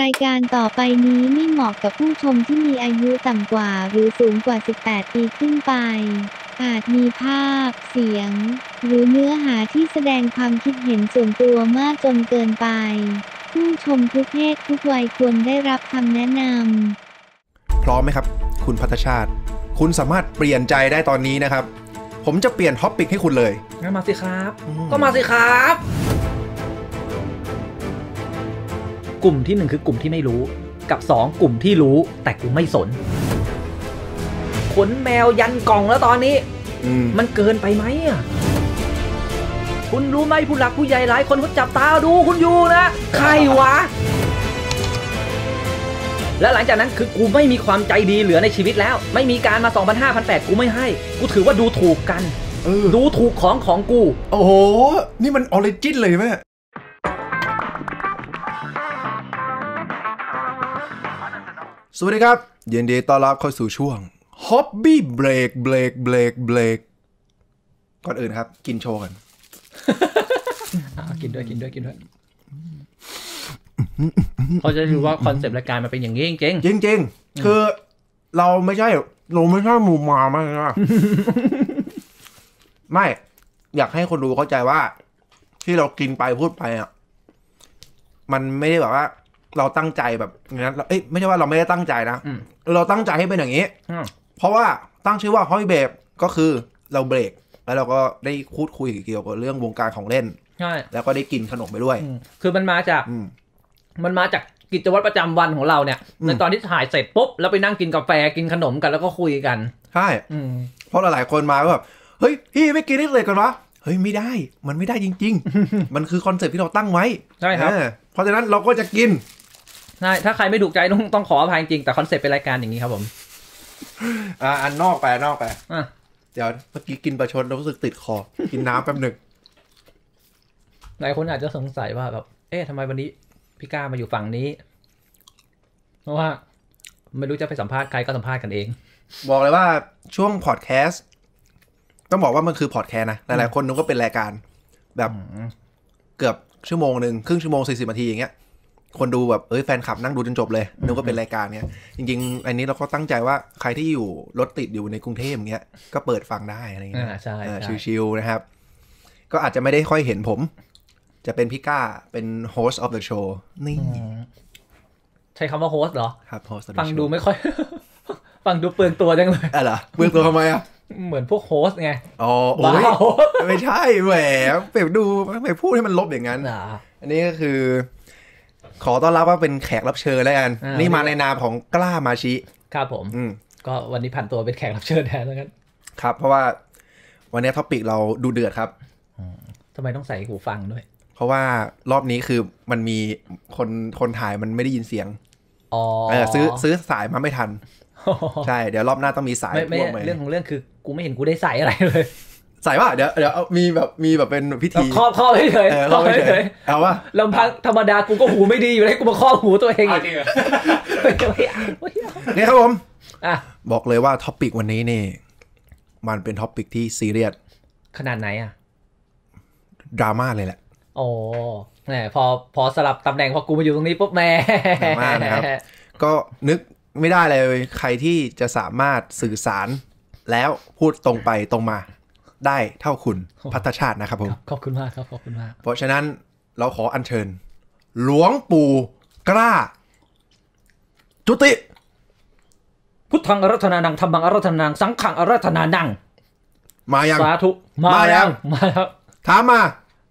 รายการต่อไปนี้ไม่เหมาะกับผู้ชมที่มีอายุต่ำกว่า หรือสูงกว่า 18 ปีขึ้นไป อาจมีภาพเสียง หรือเนื้อหาที่แสดงความคิดเห็นส่วนตัวมาก จนเกินไป ผู้ชมทุกเพศทุกวัยควรได้รับคำแนะนำพร้อมไหมครับ คุณพัฒชาติ คุณสามารถเปลี่ยนใจได้ตอนนี้นะครับ ผมจะเปลี่ยนท็อปปิกให้คุณเลยงั้นมาสิครับ ก็มาสิครับกลุ่มที่1คือกลุ่มที่ไม่รู้ กับ 2 กลุ่มที่รู้แต่กูไม่สน ขนแมวยันกล่องแล้วตอนนี้ มันเกินไปไหมอ่ะคุณรู้ไหมผู้หลักผู้ใหญ่หลาย คนเขาจับตาดูคุณอยู่นะ ใครวะและหลังจากนั้นคือกูไม่มีความใจดีเหลือในชีวิตแล้ว ไม่มีการมา 2 5 0 0 8กูไม่ให้ กูถือว่าดูถูกกันดูถูกของของกูโอ้โหนี่มันออริจินเลยไหมสวัสดีครับยินดีต้อนรับเข้าสู่ช่วง Hobby Break Break Break Break ก่อนอื่นครับ กินโชว์กันกินด้วยกินด้วยกินด้วยเขาจะรู้ว่าคอนเซปต์รายการมันเป็นอย่างนี้จริงจริงจริงคือเราไม่ใช่เราไม่ใช่หมูมามากนะไม่ อยากให้คนดูเข้าใจว่า ที่เรากินไปพูดไปอ่ะ มันไม่ได้แบบว่าเราตั้งใจแบบนี้นเอ้ยไม่ใช่ว่าเราไม่ได้ตั้งใจนะเราตั้งใจให้เป็นอย่างนี้เพราะว่าตั้งชื่อว่าฮอยเบรกก็คือเราเบรก แล้วเราก็ได้พูดคุยเกี่ยวกับเรื่องวงการของเล่นใช่แล้วก็ได้กินขนมไปด้วยคือมันมาจากมันมาจากกิจวัตรประจำวันของเราเนี่ยในตอนที่ถ่ายเสร็จปุ๊บแล้วไปนั่งกินกาแฟกินขนมกันแล้วก็คุยกันใช่เพราะหลายๆคนมาก็แบบเฮ้ยพี่ไม่กินนี่เลยกันวะเฮ้ยไม่ได้ มันไม่ได้จริงๆมันคือคอนเซ็ปที่เราตั้งไว้ใช่ครับเพราะฉะนั้นเราก็จะกินใช่ถ้าใครไม่ถูกใจต้องต้องขออภัยจริง แต่คอนเซ็ปต์เป็นรายการอย่างนี้ครับผม อ่า อันนอกไปนอกไป เดี๋ยวเมื่อกี้กินประชดแล้วรู้สึกติดคอกินน้ำแป๊บหนึ่งหลายคนอาจจะสงสัยว่าแบบ เอ๊ะทำไมวันนี้พี่ก้ามาอยู่ฝั่งนี้ เพราะว่า ไม่รู้จะไปสัมภาษณ์ใครก็สัมภาษณ์กันเอง บอกเลยว่าช่วงพอดแคสต์ต้องบอกว่ามันคือพอดแคสต์นะ หลายๆคนนึกว่าเป็นรายการ แบบ เกือบชั่วโมงหนึ่งครึ่งชั่วโมงสี่สิบนาทีอย่างเงี้ยคนดูแบบ เอ้ยแฟนคลับนั่งดูจนจบเลยนึกว่าเป็นรายการเนี้ย จริงๆ อันนี้เราก็ตั้งใจว่าใครที่อยู่รถติดอยู่ในกรุงเทพเงี้ยก็เปิดฟังได้อะไรเงี้ยใช่ชิวๆนะครับ ก็อาจจะไม่ได้ค่อยเห็นผม จะเป็นพี่ก้าเป็นโฮสต์ออฟเดอะโชว์นี่ใช้คำว่าโฮสต์เหรอครับโฮสต์ฟังดูไม่ค่อย ฟังดูเปลืองตัวจังเลยอะไรเปลืองตัวทำไมอ่ะ เหมือนพวกโฮสไงอ๋อโอ้ยไม่ใช่แหมเปลือบดูไม่พูดให้มันลบอย่างนั้นอันนี้ก็คือขอต้อนรับว่าเป็นแขกรับเชิญแล้วกัน นี่มาในนามของกล้ามาชิ ครับผมก็วันนี้ผ่านตัวเป็นแขกรับเชิญแทนแล้วกันครับ เพราะว่า วันนี้ท็อปิกเราดูเดือดครับ ทำไมต้องใส่หูฟังด้วย เพราะว่ารอบนี้คือมันมีคนคนถ่ายมันไม่ได้ยินเสียงอ๋อซื้อซื้อสายมาไม่ทัน ใช่ เดี๋ยวรอบหน้าต้องมีสายพ่วงไปเรื่องของเรื่องคือ กูไม่เห็นกูได้ใส่อะไรเลยใส่ว่าเดี๋ยวเดี๋ยว มีแบบ มีแบบเป็นพิธีครอบครอบเลยครอบเลยเอาว่าลำพังธรรมดากูก็หูไม่ดีอยู่แล้วกูมาครอบหูตัวเองอีกนี่ครับผมบอกเลยว่าท็อปปิกวันนี้นี่ มันเป็นท็อปิกที่ซีเรียส ขนาดไหนอะดราม่าเลยแหละ โอ้แหมพอพอสลับตำแหน่งพอกูมาอยู่ตรงนี้ปุ๊บแม่ดราม่านะครับก็นึกไม่ได้เลยใครที่จะสามารถสื่อสารแล้วพูดตรงไปตรงมาได้เท่าคุณพัฒชาตินะครับผม ขอบคุณมากครับขอบคุณมากเพราะฉะนั้นเราขออัญเชิญ หลวงปู่ กล้า จุติ พุทธังอารัธนานังธรรมังอารัธนานังสังขังอารัธนานังมายังสาธุมายังมาแล้วถามมา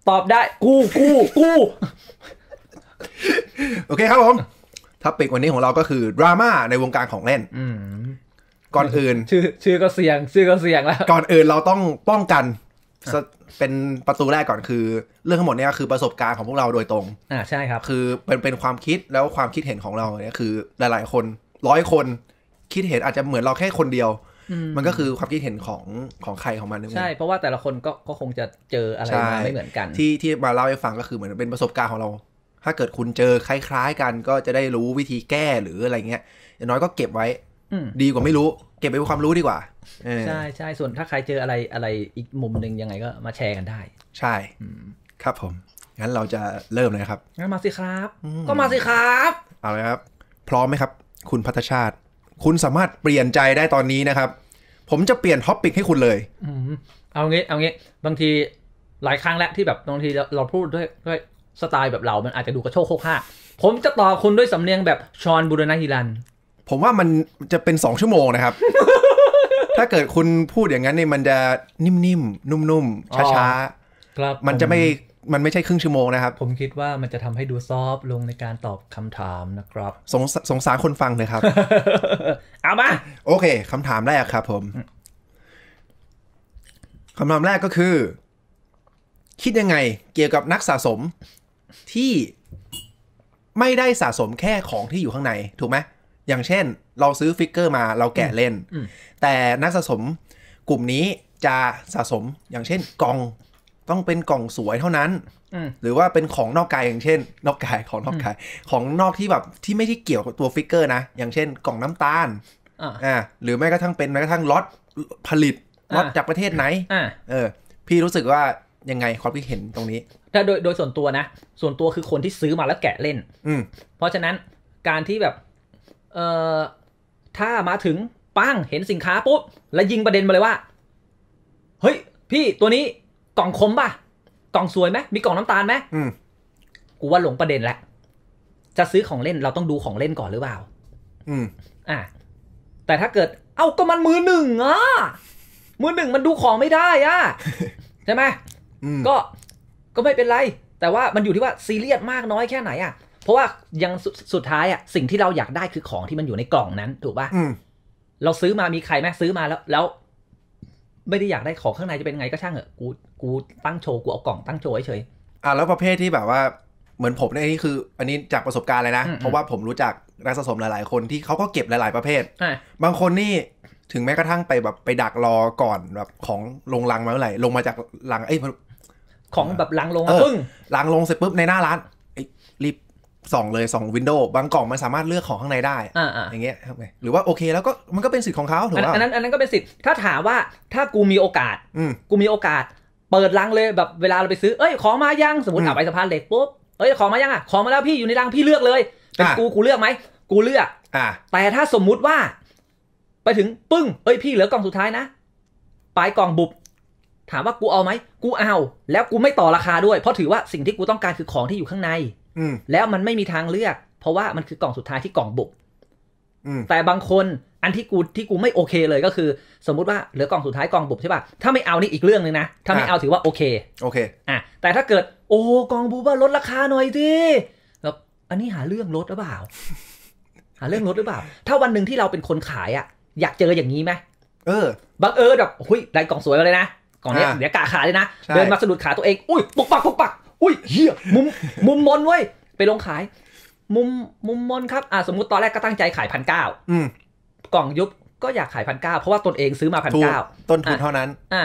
ตอบได้ กู้กู้กู้โอเค ครับผมท็อปิกวันนี้ของเราก็คือดราม่าในวงการของเล่นก่อนอื่นชื่อชื่อก็เสี่ยงชื่อก็เสี่ยงแล้วก่อนอื่นเราต้องป้องกันเป็นประตูแรกก่อนคือ เรื่องทั้งหมดเนี่ยคือประสบการณ์ของพวกเราโดยตรงอ่าใช่ครับคือเป็นเป็นความคิดแล้วความคิดเห็นของเราเนี่ยคือ หลายๆคนร้อยคนคิดเห็นอาจจะเหมือนเราแค่คนเดียวมันก็คือความคิดเห็นของของใครของมันนึงใช่เพราะว่าแต่ละคนก็ก็คงจะเจออะไรมาไม่เหมือนกัน ที่ที่มาเล่าให้ฟังก็คือเหมือนเป็นประสบการณ์ของเรา ถ้าเกิดคุณเจอคล้าย ๆกัน ก็จะได้รู้วิธีแก้หรืออะไรเงี้ยอย่างน้อยก็เก็บไว้ดีกว่าไม่รู้เก็บไว้ความรู้ดีกว่าใช่ใช่ส่วนถ้าใครเจออะไรอะไรอีกมุมหนึ่งยังไงก็มาแชร์กันได้ ใช่ครับผม งั้นเราจะเริ่มเลยครับงั้นมาสิครับ ก็มาสิครับเอาเลยครับ พร้อมไหมครับ คุณพัฒชาติ คุณสามารถเปลี่ยนใจได้ตอนนี้นะครับ ผมจะเปลี่ยนท็อปิกให้คุณเลยเอางี้เอางี้บางทีหลายครั้งแล้วที่แบบบางทีเราพูดด้วยด้วยสไตล์แบบเรา มันอาจจะดูกระโชกโคกห้าผมจะตอบคุณด้วยสำเนียงแบบชอนบุรณะฮิรันผมว่ามันจะเป็นสองชั่วโมงนะครับ ถ้าเกิดคุณพูดอย่างนั้นเนี่ยมันจะนิ่มๆนุ่มๆช้าๆครับ มันจะไม่ มันไม่ใช่ครึ่งชั่วโมงนะครับ ผมคิดว่ามันจะทำให้ดูซอฟลงในการตอบคำถามนะครับ สงสงสารคนฟังเลยครับเอามาโอเคคำถามแรกครับผมคำถามแรกก็คือ คิดยังไงเกี่ยวกับนักสะสมที่ไม่ได้สะสมแค่ของที่อยู่ข้างใน ถูกไหมอย่างเช่นเราซื้อฟิกเกอร์มาเราแกะเล่นแต่นักสะสมกลุ่มนี้จะสะสมอย่างเช่นกล่องต้องเป็นกล่องสวยเท่านั้นหรือว่าเป็นของนอกกายอย่างเช่น นอกกายของนอกกายของนอกที่แบบที่ไม่ได้เกี่ยวกับตัวฟิกเกอร์นะ อย่างเช่นกล่องน้ำตาลอ่าหรือแม้กระทั่งเป็นแม้กระทั่งล็อตผลิตล็อตจากประเทศไหนเออ พี่รู้สึกว่ายังไงความคิดเห็นตรงนี้ ถ้าโดยโดยส่วนตัวนะ ส่วนตัวคือคนที่ซื้อมาแล้วแกะเล่น อืเพราะฉะนั้นการที่แบบเอ่อ ถ้ามาถึงปั้งเห็นสินค้าปุ๊บแล้วยิงประเด็นมาเลยว่าเฮ้ย พี่ตัวนี้กล่องคมป่ะกล่องสวยไหมมีกล่องน้ำตาลไหมกูว่าหลงประเด็นแหละ จะซื้อของเล่นเราต้องดูของเล่นก่อนหรือเปล่าอืมอ่ะ แต่ถ้าเกิดเอ้าก็มันมือหนึ่งอ่ะมือหนึ่งมันดูของไม่ได้ อ่ะ ใช่ไหมก็ก็ไม่เป็นไร แต่ว่ามันอยู่ที่ว่าซีเรียสมากน้อยแค่ไหนอ่ะเพราะว่ายังสสุดท้ายอะสิ่งที่เราอยากได้คือของที่มันอยู่ในกล่องนั้นถูกปะ่ะเราซื้อมามีใครไหมซื้อมาแล้ว แล้ว ไม่ได้อยากได้ของข้างในจะเป็นไงก็ช่างเหอะ กูกูตั้งโชว์กูเอากล่องตั้งโชว์เฉยอ่ะแล้วประเภทที่แบบว่าเหมือนผมเนี่ยนี่คือ อันนี้จากประสบการณ์เลยนะเพราะว่าผมรู้จักนักสะสมหลายๆ คนที่เขาก็เก็บหลาย ๆประเภทบางคนนี่ถึงแม้กระทั่งไปแบบไปดักรอก่อนแบบ ของลงลังมาเมื่อไหร่ลงมาจากลังเอ้ยของแบบลังลงปึ้งลังลงเสร็จปุ๊บในหน้าร้านส่องเลยส่องวินโดว์บางกล่องมันสามารถเลือกของข้างในได้อย่างเงี้ยครับหรือว่าโอเคแล้วก็มันก็เป็นสิทธิ์ของเขาถูกไหมอันนั้นอันนั้นก็เป็นสิทธิ์ถ้าถามว่าถ้ากูมีโอกาสกูมีโอกาส เปิดลังเลยแบบเวลาเราไปซื้อเอ้ย ของมายัง สมมติอาะไปสะพานเหล็กปุ๊บ เอ้ยของมายังอ่ะของมาแล้วพี่อยู่ในลังพี่เลือกเลยเป็นกูกูเลือกไหมกูเลือกอ่าแต่ถ้าสมมุติว่า ไปถึงปึ้ง เอ้ย พี่เหลือกล่องสุดท้ายนะปลายกล่องบุบ ถามว่ากูเอาไหมกูเอา แล้วกูไม่ต่อราคาด้วย เพราะถือว่าสิ่งที่กูต้องการคือของที่อยู่ข้างในแล้วมันไม่มีทางเลือก เพราะว่ามันคือกล่องสุดท้ายที่กล่องบุกแต่บางคนอันที่กู ที่กูไม่โอเคเลยก็คือ สมมุติว่าเหลือกล่องสุดท้ายกล่องบุบใช่ป่ะถ้าไม่เอานี่อีกเรื่องหนึ่งนะถ้าไม่เอาถือว่าโอเคโอเค อ่ะ แต่ถ้าเกิด โอ้กล่องบุบว่าลดราคาหน่อยดิแล้วอันนี้หาเรื่องลดหรือเปล่า หาเรื่องลดหรือเปล่าถ้าวันหนึ่งที่เราเป็นคนขายอ่ะ อยากเจออย่างนี้ไหมเออบังเอิญแบบหุ้ยได้กล่องสวยมาเลยนะกล่องนี้ เดี๋ยวกาขาเลยนะเดินมาสะดุดขาตัวเองอุ้ยปุกปักปุกปักอุ้ยเฮียมุมมุมมนเว้ยไปลงขาย มุม มุมมนครับอ่าสมมติตอนแรกก็ตั้งใจขายพันเก้ากล่องยุบก็อยากขายพันเก้าเพราะว่าตนเองซื้อมาพันเก้าต้นทุนเท่านั้นอ่ะ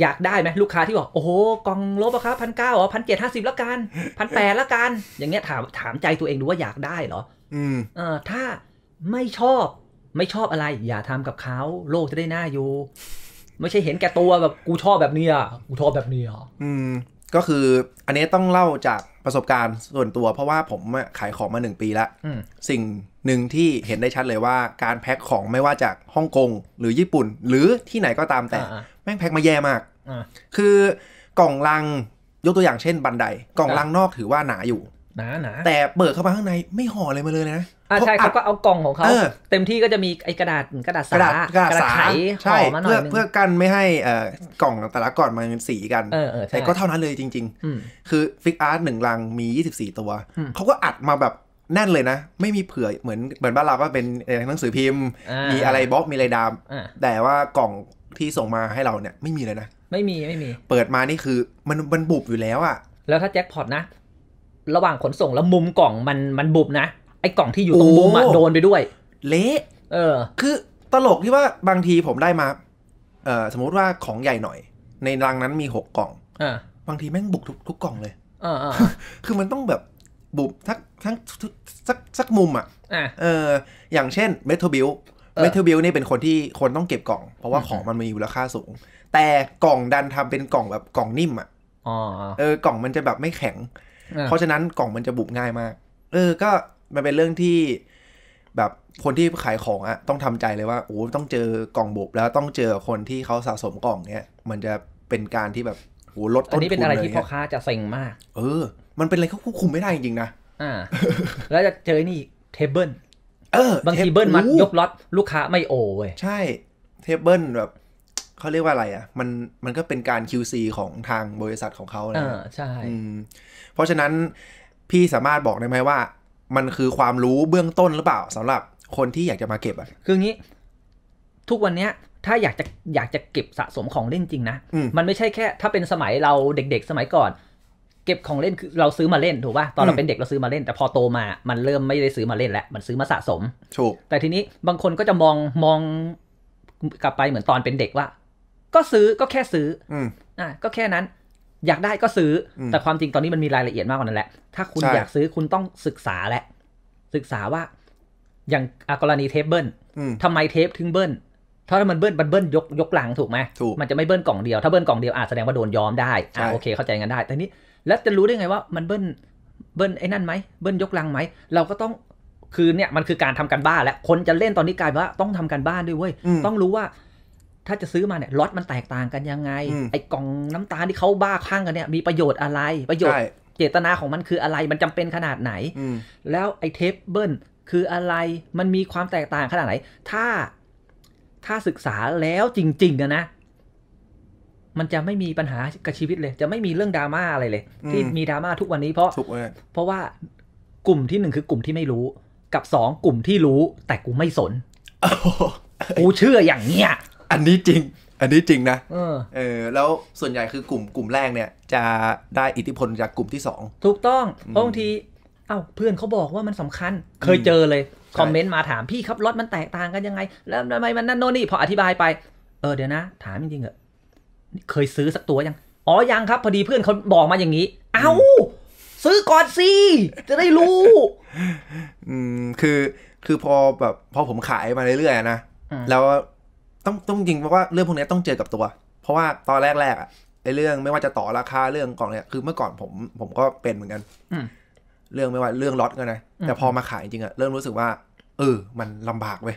อยากได้ไหมลูกค้าที่บอก โอ้โห กล่องลบอะครับพันเก้าอ๋อพันเจ็ดห้าสิบละกันพันแปดละกัน อย่างเงี้ยถามถามใจตัวเองดูว่าอยากได้เหรอ อืมเออถ้าไม่ชอบ ไม่ชอบอะไร อย่าทำกับเขาโลกจะได้หน้าอยู่ ไม่ใช่เห็นแก่ตัวแบบกูชอบแบบนี้อ่ะกูชอบแบบนี้อ่ะอืมก็คืออันนี้ต้องเล่าจากประสบการณ์ส่วนตัว เพราะว่าผมขายของมาหนึ่งปี แล้วสิ่งหนึ่งที่เห็นได้ชัดเลยว่าการแพ็คของไม่ว่าจากฮ่องกงหรือญี่ปุ่น หรือที่ไหนก็ตามแต่ แม่งแพ็คมาแย่มากคือกล่องลังยกตัวอย่างเช่นบันไดกล่องลังนอกถือว่าหนาอยู่ หนาหนาแต่เปิดเข้ามาข้างในไม่ห่อเลยมาเลยนะอ่าใช่เขาก็เอากล่องของเขาเต็มที่ก็จะมีไอ้กระดาษกระดาษสากระดาษไขใช่เพื่อเพื่อกันไม่ให้เอ่อกล่องแต่ละก่อนมันสีกันแต่ก็เท่านั้นเลยจริงๆคือฟิกอาร์ตหนึ่งลังมี 24 ตัวเขาก็อัดมาแบบแน่นเลยนะไม่มีเผื่อเหมือนเหมือนบ้านเราก็เป็นหนังสือพิมพ์ มีอะไรบล็อกมีอะไรดามแต่ว่ากล่องที่ส่งมาให้เราเนี่ยไม่มีเลยนะไม่มีไม่มี เปิดมานี่คือ มันมันบุบอยู่แล้วอ่ะ แล้วถ้าแจ็คพอตนะระหว่างขนส่งแล้วมุมกล่องมันมันบุบนะกล่องที่อยู่ตรงมุมอะโดนไปด้วย เละเออคือตลกที่ว่าบางทีผมได้มา เออสมมุติว่าของใหญ่หน่อย ในรังนั้นมีหกกล่องอบางทีแม่งบุกทุกทุกกล่องเลยอคือมันต้องแบบบุบทั้งทั้งสักสักมุมอ่ะเออ อย่างเช่นเมทัลบิลเมทัลบิลนี่เป็นคนที่คนต้องเก็บกล่อง เพราะว่าของมันมีมูลค่าสูง แต่กล่องดันทำเป็นกล่องแบบกล่องนิ่มอ่ะเออกล่องมันจะแบบไม่แข็ง เพราะฉะนั้นกล่องมันจะบุบง่ายมาก เออก็มันเป็นเรื่องที่แบบคนที่ขายของอะต้องทำใจเลยว่าโอ้ต้องเจอกล่องบุบแล้วต้องเจอคนที่เขาสะสมกล่องเนี้ยมันจะเป็นการที่แบบโอ้ลดต้นทุนเลยอันนี้เป็นอะไรที่พ่อค้าจะเซ็งมาก เออ มันเป็นอะไรเขาควบคุมไม่ได้จริงๆนะอ่าแล้วจะเจอนี่เทเบิลเออบางทีเบิลมัดยกล็อตลูกค้าไม่โอเว้ยใช่เทเบิลแบบเขาเรียกว่าอะไรอ่ะมันมันก็เป็นการ QC ของทางบริษัทของเขานะใช่เพราะฉะนั้นพี่สามารถบอกได้ไหมว่ามันคือความรู้เบื้องต้นหรือเปล่า สำหรับคนที่อยากจะมาเก็บอ่ะคืองี้ ทุกวันเนี้ย ถ้าอยากจะอยากจะเก็บสะสมของเล่นจริงนะมันไม่ใช่แค่ถ้าเป็นสมัยเราเด็กๆสมัยก่อน เก็บของเล่นคือเราซื้อมาเล่น ถูกป่ะตอนเราเป็นเด็กเราซื้อมาเล่น แต่พอโตมามันเริ่มไม่ได้ซื้อมาเล่นแล้วมันซื้อมาสะสมถูกแต่ทีนี้บางคนก็จะมองมองกลับไปเหมือนตอนเป็นเด็กว่า ก็ซื้อก็แค่ซื้ออ่าก็แค่นั้นอยากได้ก็ซื้อ แต่ความจริงตอนนี้มันมีรายละเอียดมากกว่านั้นแหละ ถ้าคุณอยากซื้อคุณต้องศึกษาแหละ ศึกษาว่า อย่างกรณีเทปเบิ้ลทำไมเทปถึงเบิ้ลถ้ามันเบิ้ลมันเบิ้ลยกยกหลัง ถูกไหมถูกมันจะไม่เบิ้ลกล่องเดียว ถ้าเบิ้ลกล่องเดียวอาจแสดงว่าโดนย้อมได้อ่าโอเค เข้าใจกันได้แต่นี้ แล้วจะรู้ได้ไงว่ามันเบิ้ลเบิ้ลไอ้นั่นไหมเบิ้ลยกหลังไหมเราก็ต้องคือเนี่ยมันคือการทำกันบ้านและคนจะเล่นตอนนี้กลายว่าต้องทำกันบ้านด้วยเว้ยต้องรู้ว่าถ้าจะซื้อมาเนี่ยล็อตมันแตกต่างกันยังไง ไอ้กล่องน้ำตาลที่เขาบ้าคลั่งกันเนี่ย มีประโยชน์อะไร ประโยชน์ เจตนาของมันคืออะไร มันจำเป็นขนาดไหนแล้วไอ้เทปเบิลคืออะไร มันมีความแตกต่างขนาดไหน ถ้าถ้าศึกษาแล้วจริงๆนะ มันจะไม่มีปัญหากับชีวิตเลย จะไม่มีเรื่องดราม่าอะไรเลยที่มีดราม่าทุกวันนี้เพราะเพราะว่า กลุ่มที่หนึ่งคือกลุ่มที่ไม่รู้ กับสองกลุ่มที่รู้ แต่กูไม่สน กูเชื่ออย่างเนี้ยอันนี้จริง อันนี้จริงนะเออ แล้วส่วนใหญ่คือกลุ่มกลุ่มแรกเนี่ย จะได้อิทธิพลจากกลุ่มที่สอง ถูกต้องบางที เอ้าเพื่อนเขาบอกว่ามันสำคัญ เคยเจอเลย คอมเมนต์มาถามพี่ครับรถมันแตกต่างกันยังไง แล้วทำไมมันนั่นโน่นนี่ พออธิบายไป เออเดี๋ยวนะ ถามจริงๆเหอเคยซื้อสักตัวยัง อ๋อยังครับพอดีเพื่อนเขาบอกมาอย่างนี้ เอา้าซื้อก่อนสิจะได้รู้ อืม คือคือพอแบบพอผมขายมาเรื่อยๆนะแล้วต้องต้องจริงเพราะว่าเรื่องพวกนี้ต้องเจอกับตัว เพราะว่าตอนแรกๆอ่ะไอ้เรื่องไม่ว่าจะต่อราคาเรื่องกล่องเนี่ยคือเมื่อก่อนผมผมก็เป็นเหมือนกันเรื่องไม่ว่าเรื่องลถก็นะแต่พอมาขายจริงอ่ะเริ่มรู้สึกว่าเออมันลำบากเว้ย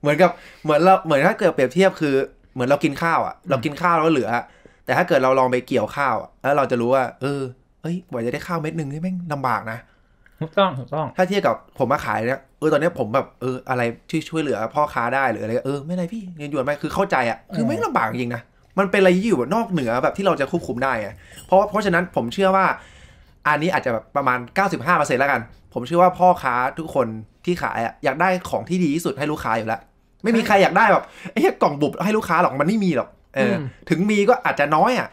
เหมือนกับเหมือนเราเหมือนถ้าเกิดเปรียบเทียบคือ เหมือนเรากินข้าวอ่ะ เรากินข้าวแล้วเหลือแต่ถ้าเกิดเราลองไปเกี่ยวข้าวแล้วเราจะรู้ว่าเออเอ้ยกว่าจะได้ข้าวเม็ดหนึ่งนี่แม่งลำบากนะถูกต้องถูกต้องถ้าเทียบกับผมมาขายเนี่ยเออตอนนี้ผมแบบ เอออะไร่วยช่วยเหลือ พ่อค้าได้หรืออะไรเออไม่ไรพี่เงินหยวนไปคือเข้าใจอ่ะคือไม่ลำบากจริงนะมันเป็นอะไรี่อยู่นอกเหนือแบบที่เราจะควบคุมได้่ะเพราะเพราะฉะนั้นผมเชื่อว่า อันนี้อาจจะแบบประมาณ95%แล้วกัน ผมเชื่อว่าพ่อค้าทุกคนที่ขายอ่ะอยากได้ของที่ดีที่สุดให้ลูกค้าอยู่แล้วไม่มีใครอยากได้แบบไอ้กล่องบุบให้ลูกค้าหรอกมันไม่มีหรอกเออ ถึงมีก็อาจจะน้อยอ่ะ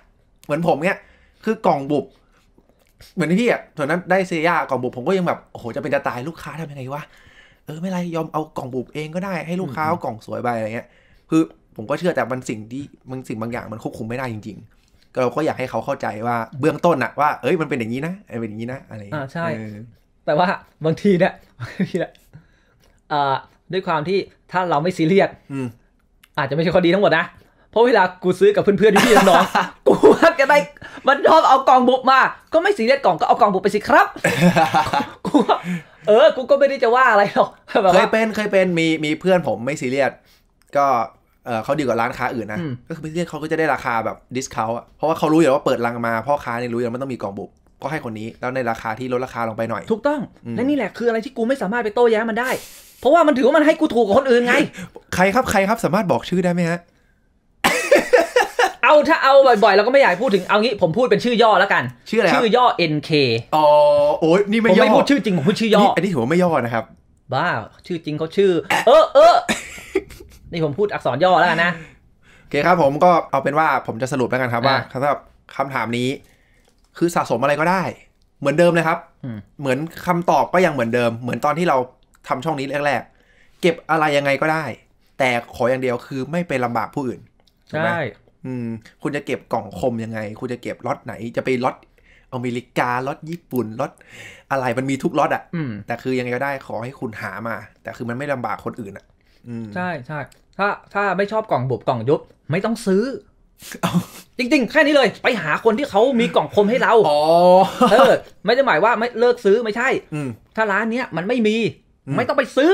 เหมือนผมเนี้ยคือกล่องบุบเหมือนที่อ่ะตอนนั้นได้เซียกล่องบุบผมก็ยังแบบโอ้โหจะเป็นจะตายลูกค้าทำยังไงวะเออไม่ไรยอมเอากล่องบุบเองก็ได้ให้ลูกค้าเอากล่องสวยไปอะไรเงี้ย คือผมก็เชื่อแต่มันสิ่งที่มันสิ่งบางอย่างมันควบคุมไม่ได้จริง ๆ ก็เราก็อยากให้เขาเข้าใจว่าเบื้องต้นอะว่า เอ้ยมันเป็นอย่างนี้นะเป็นอย่างนี้นะอะไรอ่าใช่แต่ว่า บางทีเนี่ยบางทีเนี่ยด้วยความที่ถ้าเราไม่ซีเรียสอาจจะไม่ใช่ข้อดีทั้งหมดนะเพราะเวลากูซื้อกับเพื่อนเพื่อนี่น้องกูว่าแกได้มันชอบเอากล่องบุกมาก็ไม่สีเรียสกล่องก็เอากล่องบุกไปสิครับกูเออ กูก็ไม่ได้จะว่าอะไรหรอกเคยเป็นเคยเป็นมีมีเพื่อนผมไม่สีเรียสก็เออเขาดีกว่าร้านค้าอื่นนะก็คือไปเรียกเขาก็จะได้ราคาแบบดิสคาว่ะเพราะว่าเขารู้อยู่ว่าเปิดรังมาพ่อค้าเนี่ยรู้อยู่แล้วมันต้องมีกล่องบุบก็ให้คนนี้แล้วในราคาที่ลดราคาลงไปหน่อยถูกต้องและนี่แหละคืออะไรที่กูไม่สามารถไปโต้แย้งมันได้ เพราะว่ามันถือว่ามันให้กูถูกกว่าคนอื่นไง ใครครับใครครับสามารถบอกชื่อได้ไหมฮะเอา ถ้าเอาบ่อยๆเราก็ไม่อยากพูดถึงเอางี้ผมพูดเป็นชื่อย่อแล้วกัน ชื่ออะไรชื่อย่อ NK อ๋อโอ้ยนี่ไม่ย่อผมไม่พูดชื่อจริงผมพูดชื่อย่ออันนี้ถือว่าไม่ย่อนะครับ บ้า ชื่อจริงเขาชื่อ เออเออนี่ผมพูดอักษรย่อแล้วนะโอเคครับผมก็เอาเป็นว่าผมจะสรุปแล้วกันครับว่าสำหรับคำถามนี้ คือสะสมอะไรก็ได้ เหมือนเดิมเลยครับเหมือนคำตอบก็ยังเหมือนเดิม เหมือนตอนที่เราทำช่องนี้แรกๆเก็บอะไรยังไงก็ได้ แต่ขออย่างเดียวคือไม่ไปลำบากผู้อื่นใช่อืมคุณจะเก็บกล่องคมยังไง คุณจะเก็บล็อตไหนจะไปล็อตอเมริกาล็อตญี่ปุ่นล็อตอะไรมันมีทุกล็อตอ่ะแต่คือยังไงก็ได้ขอให้คุณหามา แต่คือมันไม่ลำบากคนอื่นอ่ะใช่ใช่ถ้าถ้าไม่ชอบกล่องบุบกล่องยุบ ไม่ต้องซื้อจริงๆแค่นี้เลย ไปหาคนที่เขามีกล่องคมให้เราอ๋อเออไม่ได้หมายว่าไม่เลิกซื้อไม่ใช่ถ้าร้านเนี้ยมันไม่มี ไม่ต้องไปซื้อ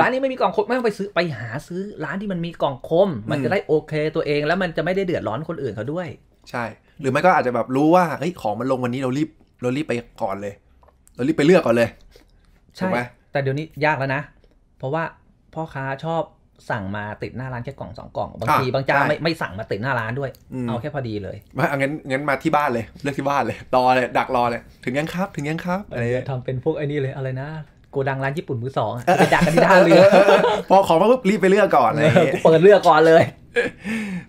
ร้านนี้ไม่มีกล่องคม ไม่ต้องไปซื้อไปหาซื้อร้านที่มันมีกล่องคม มันจะได้โอเคตัวเองแล้วมันจะไม่ได้เดือดร้อนคนอื่นเขาด้วย ใช่ หรือไม่ก็อาจจะแบบรู้ว่าเฮ้ยของมันลงวันนี้เรารีบเรารีบไปก่อนเลย เรารีบไปเลือกก่อนเลย ใช่ แต่เดี๋ยวนี้ยากแล้วนะ เพราะว่า พ่อค้าชอบสั่งมาติดหน้าร้านแค่กล่องสองกล่องบางทีบางจ้าไม่ไม่สั่งมาติดหน้าร้านด้วยเอาแค่พอดีเลยมาเอางั้นงั้นมาที่บ้านเลย เลือกที่บ้านเลยรอเลย ดักรอเลย ถึงยังครับ ถึงยังครับอะไรทำเป็นพวกไอ้นี่เลยอะไรนะกกดังร้านญี่ปุ่นมือสองไปดักกันที่ท่าเรือพอของมาปุ๊บรีบไปเลือกก่อนเลยกูเปิดเลือกก่อนเลย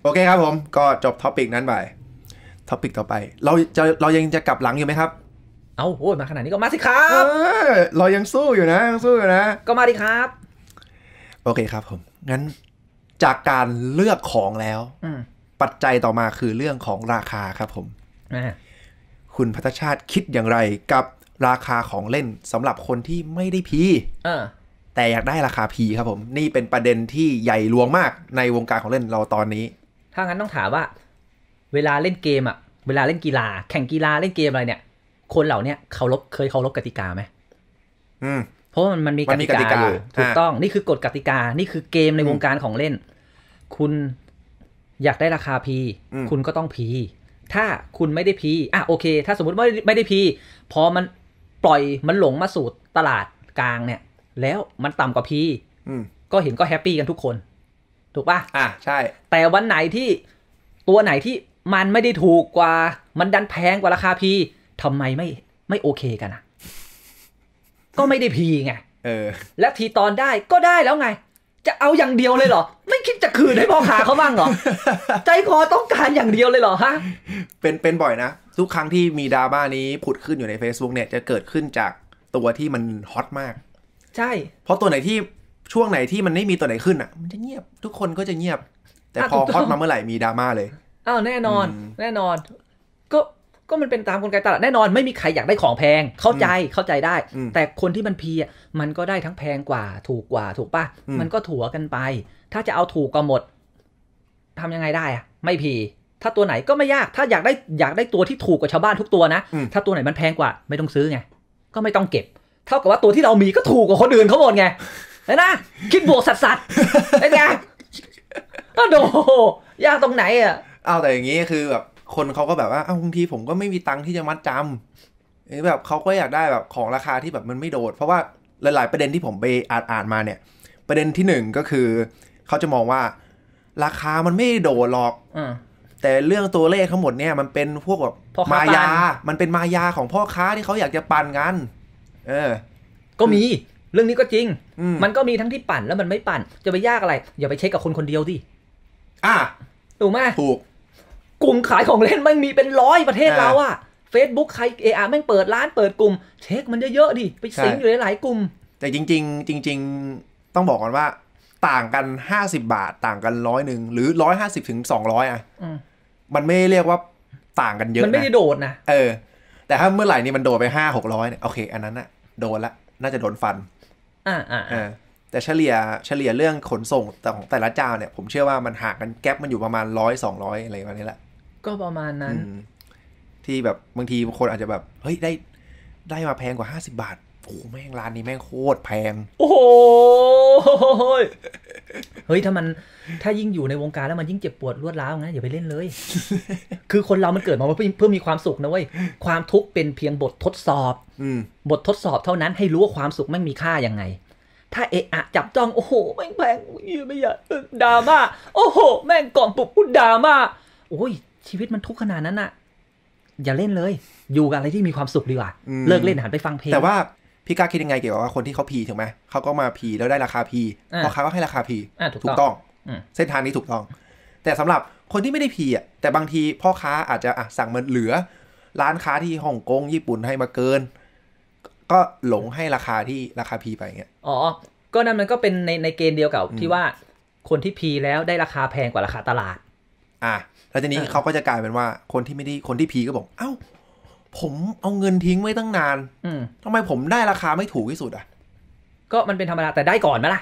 โอเคครับผม ก็จบท็อปิกนั้นไปท็อปิกต่อไปเราจะเรายังจะกลับหลังอยู่ไหมครับ เอาโอ้มาขนาดนี้ก็มาสิครับเรายังสู้อยู่นะ ยังสู้อยู่นะ ก็มาดิครับ โอเคครับผมงั้นจากการเลือกของแล้วปัจจัยต่อมาคือเรื่องของราคาครับ ผมคุณพัทชาติคิดอย่างไรกับราคาของเล่นสำหรับคนที่ไม่ได้พีแต่อยากได้ราคาพีครับผม นี่เป็นประเด็นที่ใหญ่หลวงมากในวงการของเล่นเราตอนนี้ ถ้างั้นต้องถามว่า เวลาเล่นเกมอะเวลาเล่นกีฬา แข่งกีฬาเล่นเกมอะไรเนี่ย คนเหล่านี้เคารพเคยเคารพกติกาไหมอืมเพราะมันมันมีกติกาอยู่ถูกต้องนี่คือกฎกติกานี่คือเกมในวงการของเล่น คุณอยากได้ราคาพีคุณก็ต้องพี ถ้าคุณไม่ได้พีอ่ะโอเค ถ้าสมมติว่าไม่ได้พีพอมันปล่อยมันหลงมาสู่ตลาดกลางเนี่ย แล้วมันต่ำกว่าพีก็เห็นก็แฮปปี้กันทุกคน ถูกปะอ่ะใช่ แต่วันไหนที่ตัวไหนที่มันไม่ได้ถูกกว่า มันดันแพงกว่าราคาพีทำไมไม่ไม่โอเคกันอ่ะก็ไม่ได้พีไงเออและทีตอนได้ก็ได้แล้วไง จะเอาอย่างเดียวเลยเหรอ ไม่คิดจะคืนให้พ่อขาเขาบ้างเหรอใจคอต้องการอย่างเดียวเลยเหรอฮะเป็นเป็นบ่อยนะทุกครั้งที่มีดราม่านี้ผุดขึ้นอยู่ใน Facebook เนี่ยจะเกิดขึ้นจากตัวที่มันฮอตมาก ใช่ เพราะตัวไหนที่ช่วงไหนที่มันไม่มีตัวไหนขึ้นอ่ะมันจะเงียบทุกคนก็จะเงียบ แต่พอฮอตมาเมื่อไหร่มีดราม่าเลยอ้าวแน่นอน แน่นอน ก็ก็มันเป็นตามกลไกตลาดแน่นอนไม่มีใครอยากได้ของแพงเข้าใจเข้าใจได้ แต่คนที่มันพีอ่ะมันก็ได้ทั้งแพงกว่าถูกกว่าถูกป่ะมันก็ถัวกันไป ถ้าจะเอาถูกก็หมด ทำยังไงได้อ่ะ ไม่พีถ้าตัวไหนก็ไม่ยาก ถ้าอยากได้อยากได้ตัวที่ถูกกว่าชาวบ้านทุกตัวนะ ถ้าตัวไหนมันแพงกว่าไม่ต้องซื้อไง ก็ไม่ต้องเก็บ เท่ากับว่าตัวที่เรามีก็ถูกกว่าคนอื่นเขาหมดไงนะ คิดบวกสัตว์ๆเป็นไงอ้โด ยากตรงไหนอ่ะเอาแต่อย่างนี้คือแบบคนเขาก็แบบว่าบางทีผมก็ไม่มีตังค์ที่จะมัดจำ แบบเขาก็อยากได้แบบของราคาที่แบบมันไม่โดด เพราะว่าหลาย ๆ ประเด็นที่ผมไปอ่านอ่านมาเนี่ย ประเด็นที่หนึ่งก็คือเขาจะมองว่า ราคามันไม่โดดหรอก อแต่เรื่องตัวเลขทั้งหมดเนี่ยมันเป็นพวกแบบมายา มันเป็นมายาของพ่อค้าที่เขาอยากจะปั่นกัน เออ ก็มีเรื่องนี้ก็จริง มันก็มีทั้งที่ปั่นแล้วมันไม่ปั่น จะไปยากอะไรอย่าไปเช็คกับคนคนเดียวดิ อ่ะถูกไหมถูก กลุ่มขายของเล่นมันมีเป็นร้อยประเทศเราอะ Facebook ใครเออาแม่งเปิดร้านเปิดกลุ่มเช็คมันเยอะๆดิไปสิงอยู่หลายๆกลุ่ม แต่จริง ๆ จริง ๆ ต้องบอกก่อนว่าต่างกันห้าสิบาทต่างกันร้อยหนึ่งหรือร้้อยหาสิบถึงสองร้อยอ่ะมันไม่เรียกว่าต่างกันเยอะมันไม่ได้โดดนะเออแต่ถ้าเมื่อไหร่นี่มันโดดไปห้าหกร้อยเนี่ยโอเค อันนั้นนะโดนละน่าจะโดนฟัน อ่าอ่าแต่เฉลี่ยเฉลี่ยเรื่องขนส่งแต่ของแต่ละเจ้าเนี่ย ผมเชื่อว่ามันหากกันแก๊ปมันอยู่ประมาณร้อยสองร้อยอะไรประมาณนี้แหละ ก็ประมาณนั้นที่แบบบางทีคนอาจจะแบบ เฮ้ยได้ ได้มาแพงกว่าห้าสิบาทโอ้แม่งร้านนี้แม่งโคตรแพงโอ้โหเฮ้ยถ้ามันถ้ายิ่งอยู่ในวงการแล้วมันยิ่งเจ็บปวดรวดร้าวงั้นอย่าไปเล่นเลย คือคนเรามันเกิดมาเพื่อเพื่อมีความสุขนะเว้ยความทุกข์เป็นเพียงบททดสอบบททดสอบเท่านั้นให้รู้ว่าความสุขม่งมีค่ายังไง ถ้าเอะอะจับจ้องโอ้โหแม่งแพงย่ไม่อยากดราม่าโอ้โห แม่งกล่องปุบปุบดราม่าโอ้ยชีวิตมันทุกข์ขนาดนั้นอะอย่าเล่นเลย อยู่กับอะไรที่มีความสุขดีกว่าเลิกเล่นหันไปฟังเพลงแต่ว่าพี่กาคิดยังไงเกี่ยวกับคนที่เขาพีถูกไหม เขาก็มาพีแล้วได้ราคาพี พ่อค้าก็ให้ราคาพีถูกต้องเส้นทางนี้ถูกต้อง แต่สำหรับคนที่ไม่ได้พีอ่ะแต่บางทีพ่อค้าอาจจะอ่ะสั่งมันเหลือ ร้านค้าที่ฮ่องกงญี่ปุ่นให้มาเกิน ก็หลงให้ราคาที่ราคาพีไปเงี้ยอ๋อ ก็นั่นมันก็เป็นในในเกณฑ์เดียวกับที่ว่าคนที่พีแล้วได้ราคาแพงกว่าราคาตลาด อ่ะแล้วทีนี้เขาก็จะกลายเป็นว่า คนที่ไม่ได้คนที่พีก็บอกเอ้าผมเอาเงินทิ้งไว้ตั้งนานทำไมผมได้ราคาไม่ถูกที่สุดอ่ะ ก็มันเป็นธรรมดาแต่ได้ก่อนไหมล่ะ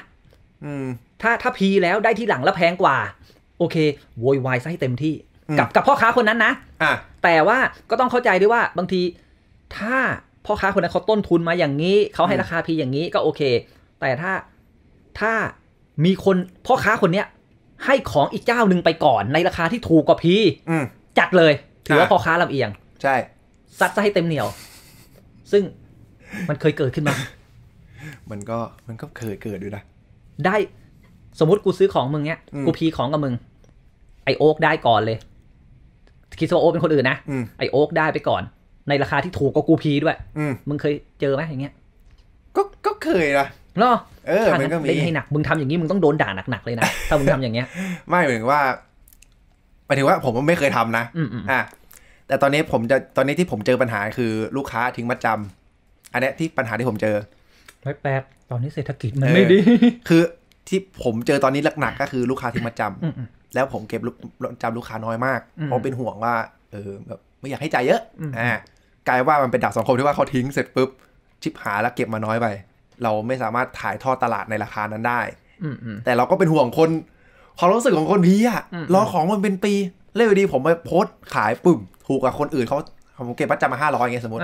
ถ้าถ้าพีแล้วได้ที่หลังแล้วแพงกว่า โอเค โวยวายซะให้เต็มที่ กับกับพ่อค้าคนนั้นนะอ่ะแต่ว่าก็ต้องเข้าใจด้วยว่า บางที ถ้าพ่อค้าคนนั้นเขาต้นทุนมาอย่างนี้เขาให้ราคาพีอย่างนี้ก็โอเค แต่ถ้าถ้ามีคนพ่อค้าคนเนี้ยให้ของอีกเจ้าหนึ่งไปก่อน ในราคาที่ถูกกว่าพีจัดเลย ถือว่าพ่อค้าลำเอียง ใช่ซัดซะให้เต็มเหนียว ซึ่งมันเคยเกิดขึ้นมา มันก็มันก็เคยเกิดด้วยนะได้สมมติกูซื้อของมึงเนี้ย กูพีของกับมึง ไอโอ๊กได้ก่อนเลยคิดว่าโอ๊กเป็นคนอื่นนะไอโอ๊กได้ไปก่อน ในราคาที่ถูกกว่ากูพีด้วยมึงเคยเจอไหมอย่างเงี้ย ก็ก็เคยนะเนาะเออมันก็มีให้หนัก มึงทำอย่างนี้มึงต้องโดนด่าหนักๆเลยนะถ้ามึงทำอย่างเงี้ย ไม่เหมือนว่าหมายถึงว่าผมไม่เคยทำนะอ่าแต่ตอนนี้ผมจะตอนนี้ที่ผมเจอปัญหาคือลูกค้าทิ้งมัดจำ อันนี้ที่ปัญหาที่ผมเจอร้อยแปดตอนนี้เศรษฐกิจมันไม่ดี คือที่ผมเจอตอนนี้หนักัก็คือลูกค้าทิ้งมัดจำแล้วผมเก็บจำลูกค้าน้อยมากเพราะเป็นห่วงว่าเออแบบไม่อยากให้ใจเยอะอ่ากลายว่ามันเป็นดาบสองคมที่ว่าเขาทิ้ง เสร็จปุ๊บ ชิบหาแล้วเก็บมาน้อยไปเราไม่สามารถถ่ายทอดตลาดในราคานั้นได้แต่เราก็เป็นห่วงคนความรู้สึกของคนพีอ่ะรอของมันเป็นปีเล้วอยู่ดีผมไปโพสขายปุ่มถูกกว่าคนอื่นเขาผมเก็บประจำมาห้าร้อยเงี้ยสมมติ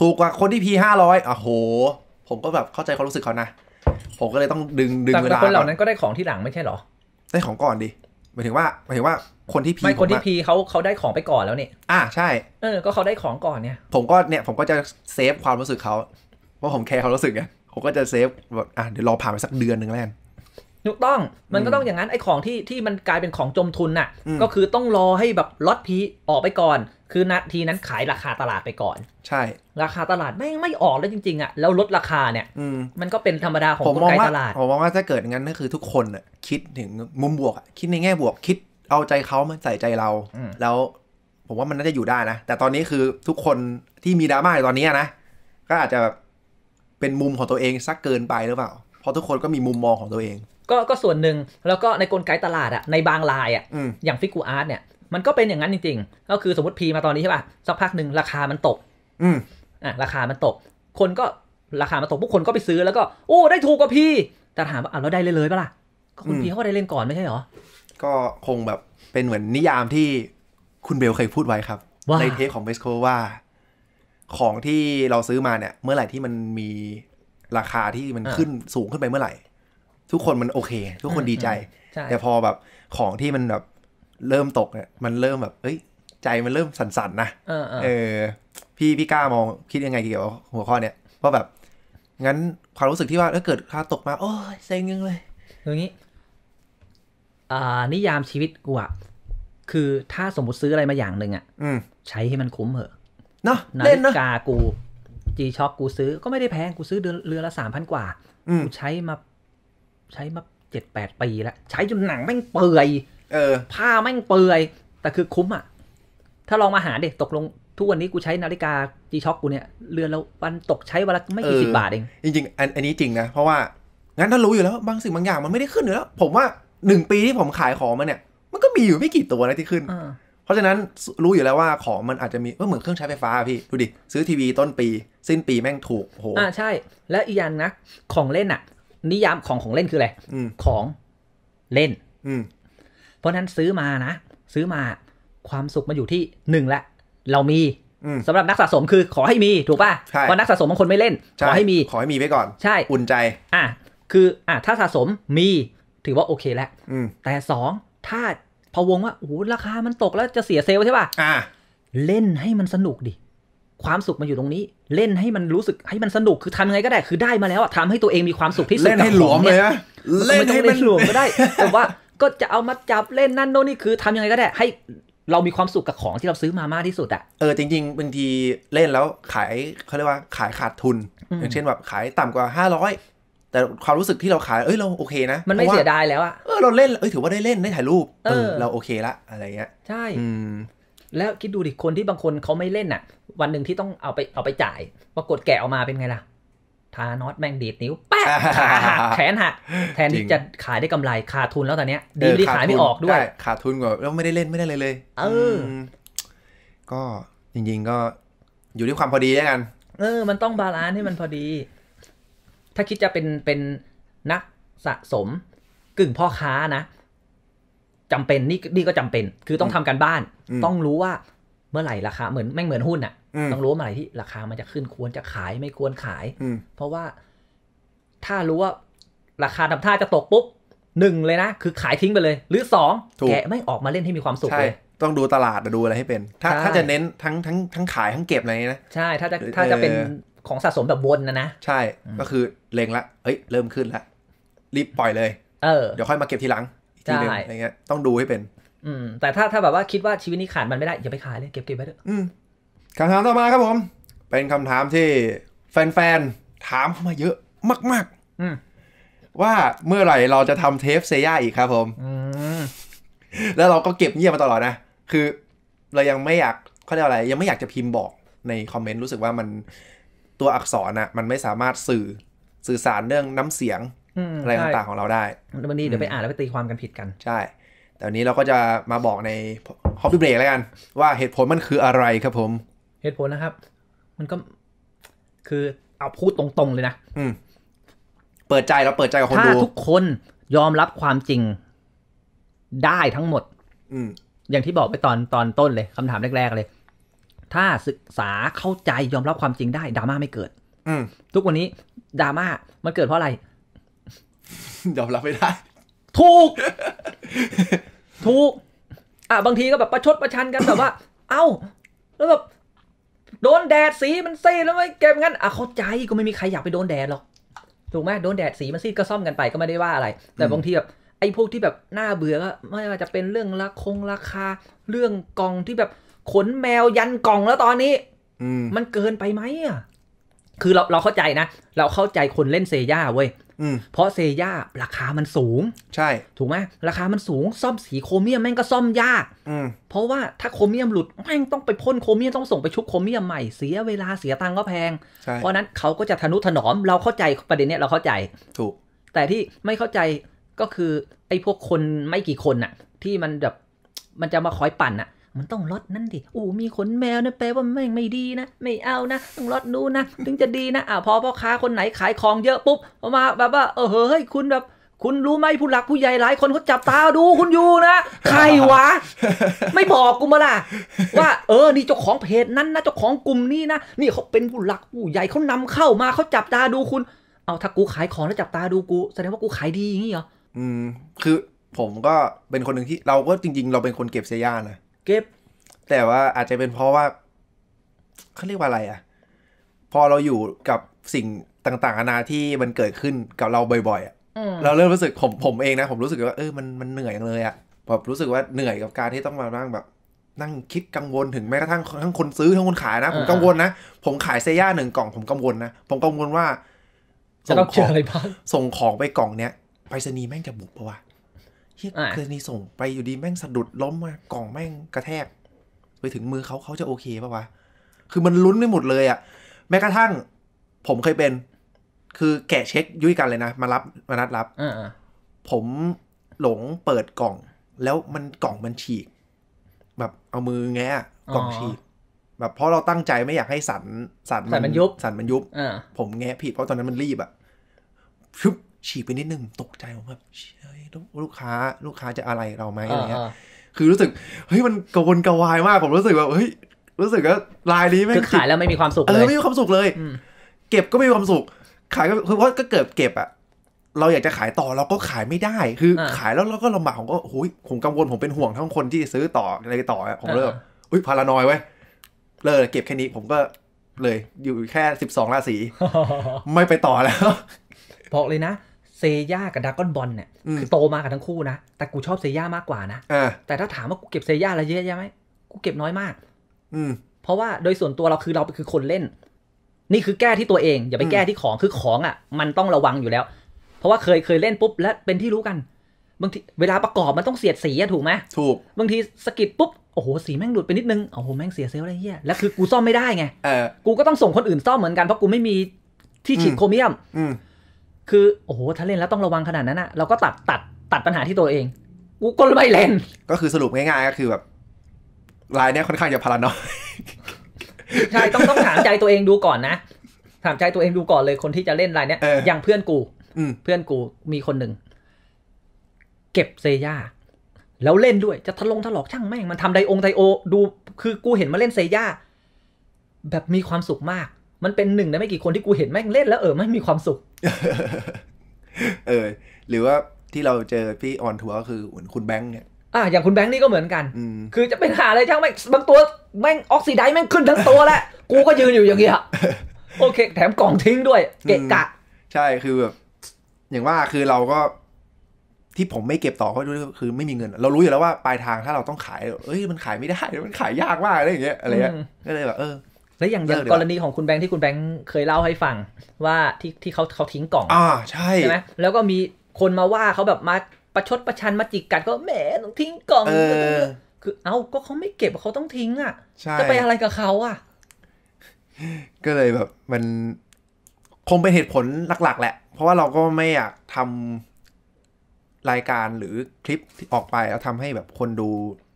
ถูกกว่าคนที่พีห้าร้อยอ่ะโห ผมก็แบบเข้าใจความรู้สึกเขานะผมก็เลยต้องดึงดึงเวลาแต่คนเหล่านั้นก็ได้ของที่หลังไม่ใช่หรอ ได้ของก่อนดิหมายถึงว่าหมายถึงว่าคนที่พีไม่คนที่พีเขาเขาได้ของไปก่อนแล้วเนี่ยอ่าใช่ เออก็เขาได้ของก่อนเนี่ย ผมก็เนี่ยผมก็จะเซฟความรู้สึกเขาเพราะผมแคร์เขารู้สึกไงผมก็จะเซฟแบบอ่ะเดี๋ยวรอผ่านไปสักเดือนหนึ่งแล้วกันถูกต้องมันก็ต้องอย่างนั้นไอ้ของที่ที่มันกลายเป็นของจมทุนน่ะก็คือต้องรอให้แบบล็อตพีออกไปก่อน คือนาทีนั้นขายราคาตลาดไปก่อน ใช่ ราคาตลาดไม่ไม่ออกแล้วจริงๆ อ่ะ แล้วลดราคาเนี่ยมันก็เป็นธรรมดาของกลไกตลาดผมมองว่าถ้าเกิดงั้นก็คือทุกคนคิดถึงมุมบวกคิดในแง่บวกคิดเอาใจเขามาใส่ใจเรา แล้วผมว่ามันน่าจะอยู่ได้นะแต่ตอนนี้คือทุกคนที่มีดราม่ายตอนนี้นะก็อาจจะเป็นมุมของตัวเองซักเกินไปหรือเปล่า เพราะทุกคนก็มีมุมมองของตัวเองก็ก็ส่วนหนึ่งแล้วก็ในกลไกตลาดอะในบางรายอะอย่างฟิกูอาร์ตเนี่ย มันก็เป็นอย่างนั้นจริง ๆ ก็คือสมมติพีมาตอนนี้ใช่ป่ะสักพักหนึ่งราคามันตก อืมอ่ะราคามันตก คนก็ราคามันตกพวกคนก็ไปซื้อแล้วก็โอ้ ได้ถูกกว่าพีแต่ถามว่าอ่ะเราได้เลยเลยปะล่ะ ก็คุณพีเขาได้เล่นก่อนไม่ใช่หรอก็คงแบบเป็นเหมือนนิยามที่คุณเบลเคยพูดไว้ครับในเทปของเบสโคว่า ของที่เราซื้อมาเนี่ยเมื่อไหร่ที่มันมีราคาที่มันขึ้นสูงขึ้นไปเมื่อไหร่ทุกคนมันโอเค ทุกคนดีใจ แต่พอแบบ ของที่มันแบบ เริ่มตกเนี่ยมันเริ่มแบบ เอ้ยใจมันเริ่มสั่นๆ นะเออ พี่พี่กล้ามองคิดยังไงเกี่ยวกับหัวข้อเนี่ยว่าแบบ งั้นความรู้สึกที่ว่าถ้าเกิดค่าตกมา โอ้ยเซ็งยังเลยอย่างนี้อ่านิยามชีวิตกูอะคือถ้าสมมติซื้ออะไรมาอย่างหนึ่งอะใช้ให้มันคุ้มเหอะเนาะนาฬิกากูจีช็อกกูซื้อก็ไม่ได้แพงกูซื้อเดือนเรือละสามพันกว่ากูใช้มาใช้มาเจ็ดแปดปีแล้วใช้จนหนังแม่งเปื่อยเออ ผ้าแม่งเปื่อยแต่คือคุ้มอ่ะ ถ้าลองมาหาเด็กตกลงทุกวันนี้กูใช้นาฬิกาจีช็อกกูเนี่ย เรือนแล้ววันตกใช้วันละไม่กี่สิบบาทเองจริงๆอันอันนี้จริงนะ เพราะว่า งั้นถ้ารู้อยู่แล้วบางสิ่งบางอย่างมันไม่ได้ขึ้นลยแล้วผมว่าหนึ่งปีที่ผมขายของมันเนี่ย มันก็มีอยู่ไม่กี่ตัวนะที่ขึ้นเพราะฉะนั้นรู้อยู่แล้วว่าของมันอาจจะมีก็เหมือนเครื่องใช้ไฟฟ้าพี่ดูดิซื้อทีวีต้นปีสิ้นปีแม่งถูกโหอ่าใช่ และอีกอย่างนะ ของเล่นอะนิยามของของเล่นคืออะไร ของเล่น เพราะนั้นซื้อมานะ ซื้อมา ความสุขมาอยู่ที่หนึ่งละ เรามีสำหรับนักสะสมคือ ขอให้มีถูกป่ะ เพราะนักสะสมบางคนไม่เล่น ขอให้มี ขอให้มีไว้ก่อน ใช่ อุ่นใจ อ่ะ คือ อ่ะ ถ้าสะสมมี ถือว่าโอเคแล้วแต่สอง ถ้าพะวงว่า โอ้ราคามันตกแล้วจะเสียเซลใช่ป่ะอ่ะ เล่นให้มันสนุกดิ ความสุขมาอยู่ตรงนี้เล่นให้มันรู้สึกให้มันสนุกคือทำยังไงก็ได้คือได้มาแล้วอะทำให้ตัวเองมีความสุขที่สุดเล่นให้หลวมเลยนะเล่นให้มันหลวมก็ได้แต่ว่าก็จะเอามาจับเล่นนั่นโน่นนี่คือทำยังไงก็ได้ให้เรามีความสุขกับของที่เราซื้อมามากที่สุดอะเออจริงๆบางทีเล่นแล้วขายเขาเรียกว่าขายขาดทุนอย่างเช่นแบบขายต่ำกว่าห้าร้อยแต่ความรู้สึกที่เราขายเอ้ยเราโอเคนะมันไม่เสียดายแล้วอะเออเราเล่นเอ้ยถือว่าได้เล่นได้ถ่ายรูป เออเราโอเคละอะไรเงี้ยใช่แล้วคิดดูดิ คนที่บางคนเขาไม่เล่นอ่ะ วันหนึ่งที่ต้องเอาไปเอาไปจ่ายปรากฏแกะออกมาเป็นไงล่ะ ทานอตแม่งดีดนิ้วแป๊ะขาหักแขนหัก แทนที่จะขายได้กำไรขาดทุนแล้วตอนเนี้ย ดีไม่ได้ขายไม่ออกด้วยขาดทุนกว่าแล้วไม่ได้เล่นไม่ได้เลยเลยเออ ก็จริง ๆ ก็อยู่ที่ความพอดีแล้วกันเออมันต้องบาลานซ์ให้มันพอดี ถ้าคิดจะเป็นเป็นนักสะสมกึ่งพ่อค้านะจำเป็นนี่นี่ก็จำเป็น คือต้องทำการบ้าน ต้องรู้ว่าเมื่อไหร่ราคาเหมือนไม่เหมือนหุ้นอ่ะ ต้องรู้ว่าเมื่อไหร่ที่ ราคามันจะขึ้นควรจะขายไม่ควรขาย เพราะว่าถ้ารู้ว่าราคาทำท่าจะตกปุ๊บหนึ่งเลยนะคือขายทิ้งไปเลย หรือสองแกไม่ออกมาเล่นให้มีความสุขเลยต้องดูตลาดดูอะไรให้เป็นถ้าถ้าจะเน้นทั้งทั้งทั้งขายทั้งเก็บอะไรนะใช่ ถ้าจะถ้าจะเป็นของสะสมแบบวนนะนะใช่ ก็คือเลงละ เอ้ย เริ่มขึ้นละรีบปล่อยเลยเออเดี๋ยวค่อยมาเก็บทีหลังีกทีนึงอะไรเงี้ย ต้องดูให้เป็น อืม แต่ถ้าถ้าแบบว่าคิดว่าชีวิตนี้ขาดมันไม่ได้ อย่าไปขายเลย เก็บเก็บไว้เถอะคำถามต่อมาครับผม เป็นคำถามที่แฟนๆถามเข้ามาเยอะมากๆ อืว่าเมื่อไหร่เราจะทำเทปเซย่าอีกครับผมแล้วเราก็เก็บเงียบมาตลอดนะ คือ เรายังไม่อยากเขาเรียกอะไร ยังไม่อยากจะพิมพ์บอกในคอมเมนต์รู้สึกว่ามันตัวอักษรนะมันไม่สามารถสื่อสื่อสารเรื่องน้ำเสียงอะไรต่างๆของเราได้บางทีเดี๋ยวไปอ่านแล้วไปตีความกันผิดกัน ใช่ แต่วันนี้เราก็จะมาบอกในฮอปปี้เบรกแล้วกัน ว่าเหตุผลมันคืออะไรครับผม เหตุผลนะครับ มันก็คือเอาพูดตรงๆเลยนะ อืเปิดใจเราเปิดใจกับคนดูถ้าทุกคนยอมรับความจริงได้ทั้งหมด อือย่างที่บอกไปตอนตอนต้นเลย คำถามแรกๆเลย ถ้าศึกษาเข้าใจยอมรับความจริงได้ดราม่าไม่เกิด อืทุกวันนี้ดราม่ามันเกิดเพราะอะไรยอมรับไม่ได้ถูกถูก อ่ะบางทีก็แบบประชดประชันกันแบบว่า เอ้า แล้วแบบโดนแดดสีมันซีดแล้วไม่เก็บงั้นอ่ะเข้าใจก็ไม่มีใครอยากไปโดนแดดหรอก ถูกไหมโดนแดดสีมันซีดก็ซ่อมกันไปก็ไม่ได้ว่าอะไร แต่บางทีแบบ ไอ้พวกที่แบบน่าเบื่อก็ไม่ว่าจะเป็นเรื่องราคงราคา เรื่องกล่องที่แบบขนแมวยันกล่องแล้วตอนนี้มันเกินไปไหมอ่ะคือเราเราเข้าใจนะเราเข้าใจคนเล่นเซย่าเว้ยเพราะเซย่าราคามันสูง ใช่ถูกไหม ราคามันสูง ซ่อมสีโครเมียมแม่งก็ซ่อมยากเพราะว่าถ้าโครเมียมหลุดแม่งต้องไปพ่นโครเมียมต้องส่งไปชุบโครเมียมใหม่เสียเวลาเสียตังก็แพง เพราะนั้นเขาก็จะทนุถนอมเราเข้าใจประเด็นเนี้ยเราเข้าใจถูก แต่ที่ไม่เข้าใจก็คือไอ้พวกคนไม่กี่คนน่ะ ที่มันแบบมันจะมาคอยปั่นน่ะมันต้องลดนั่นดิโอ้มีขนแมวนะแปลว่าแม่งไม่ดีนะ ไม่เอานะ ต้องลดนู้นนะถึงจะดีนะอ่าพอพ่อค้าคนไหนขายของเยอะปุ๊บออกมาแบบว่า เออเฮ้ยคุณแบบ คุณรู้ไหมผู้หลักผู้ใหญ่หลายคนเขาจับตาดูคุณอยู่นะใครวะ ไม่บอกกูมาล่ะ ว่า เออนี่เจ้าของเพจนั้นนะเจ้าของกลุ่มนี้นะนี่เขาเป็นผู้หลักผู้ใหญ่เขานำเข้ามาเขาจับตาดูคุณเอาถ้ากูขายของแล้วจับตาดูกูแสดงว่ากูขายดีอย่างนี้เหรอ อืมคือผมก็เป็นคนหนึ่งที่เราก็จริงๆ เราเป็นคนเก็บเสียยานะก็บแต่ว่าอาจจะเป็นเพราะว่าเขาเรียกว่าอะไรอะพอเราอยู่กับสิ่งต่างๆนานาที่มันเกิดขึ้นกับเราบ่อยๆอะเราเริ่มรู้สึกผมผมเองนะผมรู้สึกว่าเออมันมันเหนื่อยอย่างเลยอะแบบรู้สึกว่าเหนื่อยกับการที่ต้องมานั่งแบบ นั่งคิดกังวลถึงแม้กระทั่ง ทั้งคนซื้อทั้งคนขายนะ ผมกังวลนะผมขายเซย่าหนึ่งกล่องผมกังวลนะผมกังวลว่าส่งของส่งของไปกล่องเนี้ยไปรษณีย์แม่งจะบุกปะวะเฮียเคยนี่ส่งไปอยู่ดีแม่งสะดุดล้มมากล่องแม่งกระแทกไปถึงมือเขาเขาจะโอเคปะวะ คือมันลุ้นไม่หมดเลยอะแม้กระทั่ง ผมเคยเป็น คือแกะเช็คยุ่ยกันเลยนะ มารับมานัดรับผมหลงเปิดกล่อง แล้วมันกล่องมันฉีก แบบเอามือแงะกล่องฉีกแบบเพราะเราตั้งใจไม่อยากให้สันสันมันยุบสันมันยุบผมแงะผิดเพราะตอนนั้นมันรีบอะชบฉีกไปนิดนึงตกใจผมแบบลูกค้า ลูกค้าจะอะไรเราไหมอะไรเงี้ย คือรู้สึกเฮ้ยมันกวนกวายมากผมรู้สึกแบบเฮ้ยรู้สึกว่าลายนี้ไม่ขายแล้วไม่มีความสุขเลยไม่มีความสุขเลย เก็บก็ไม่มีความสุขขายก็คือว่าก็เกิดเก็บอะเราอยากจะขายต่อเราก็ขายไม่ได้ คือขายแล้วเราก็ลำบากผมก็โอ้ยผมกังวลผมเป็นห่วงทั้งคนที่ซื้อต่ออะไรต่อผมเริ่มอุ้ยพารานอยไว้เลยเก็บแค่นี้ผมก็เลยอยู่แค่สิบสองราศีไม่ไปต่อแล้วบอกเลยนะเซย่ากับดากอนบอลเนี่ยคือโตมากับทั้งคู่นะแต่กูชอบเซย่ามากกว่านะแต่ถ้าถามว่ากูเก็บเซย่าอะไรเยอะแยะไหมกูเก็บน้อยมาก อืเพราะว่าโดยส่วนตัวเราคือเราคือคนเล่น นี่คือแก้ที่ตัวเอง อย่าไปแก้ที่ของคือของอ่ะมันต้องระวังอยู่แล้ว เพราะว่าเคยเคยเล่นปุ๊บและเป็นที่รู้กัน บางทีเวลาประกอบมันต้องเสียดสีอะถูกไหมถูกบางทีสกิดปุ๊บโอ้โหสีแม่งหลุดไปนิดนึงโอ้โหแม่งเสียเซลอะไรเงี้ยแล้วคือกูซ่อมไม่ได้ไงกูก็ต้องส่งคนอื่นซ่อมเหมือนกันเพราะกูไม่มีที่ฉีดโครเมียมคือโอ้โหถ้าเล่นแล้วต้องระวังขนาดนั้นอะเราก็ตัดตัด ตัดปัญหาที่ตัวเองกูก็ไม่เล่น ก็คือสรุปง่ายๆก็คือแบบลายเนี้ยค่อนข้างจะพลรานอยใช่ต้องต้องถามใจตัวเองดูก่อนนะถามใจตัวเองดูก่อนเลยคนที่จะเล่นลายเนี้ยอย่างเพื่อนกูเพื่อนกูมีคนหนึ่งเก็บเซย่าแล้วเล่นด้วย จะทะลงทะลอกช่างแม่งมันทำไดองไดโอดูคือ กูเห็นมาเล่นเซย่าแบบมีความสุขมากมันเป็นหนึ่งในไม่กี่คนที่กูเห็นแม่งเล่น แล้ว เออ ไม่มีความสุข เออหรือว่าที่เราเจอพี่ออนทัวร์ก็คือเหมือนคุณแบงค์เนี่ย อ่ะ อย่างคุณแบงค์นี่ก็เหมือนกัน คือจะเป็นหาอะไรช่างแม่งบางตัวแม่งออกซิไดซ์แม่งขึ้นทั้งตัวแล้วกูก็ยืนอยู่อย่างเงี้ยโอเค แถมกล่องทิ้งด้วย เกะกะ ใช่คือแบบอย่างว่าคือเราก็ ที่ผมไม่เก็บต่อเพราะคือ ไม่มีเงิน เรารู้อยู่แล้วว่าปลายทางถ้าเราต้องขายเอ้ยมันขายไม่ได้มันขายยากมากอะไรอย่างเงี้ยอะไรเงี้ยก็เลยแบบเออแลวอย่างอย่างกรณีของคุณแบงค์ที่คุณแบงค์เคยเล่าให้ฟัง ว่าที่ที่เขาเขาทิ้งกล่องอ่าใช่ใช่ไหมแล้วก็มีคนมาว่าเขาแบบมาประชดประชันมาจิกกัดก็แหมต้องทิ้งกล่องคือเอ้าก็เขาไม่เก็บเขาต้องทิ้ง อ่ะจะไปอะไรกับเขาอ่ะก็เลยแบบ มันคงเป็นเหตุผลหลักๆแหละเพราะว่าเราก็ไม่อยากทำรายการหรือ คลิปออกไปแล้วทำให้แบบคนดู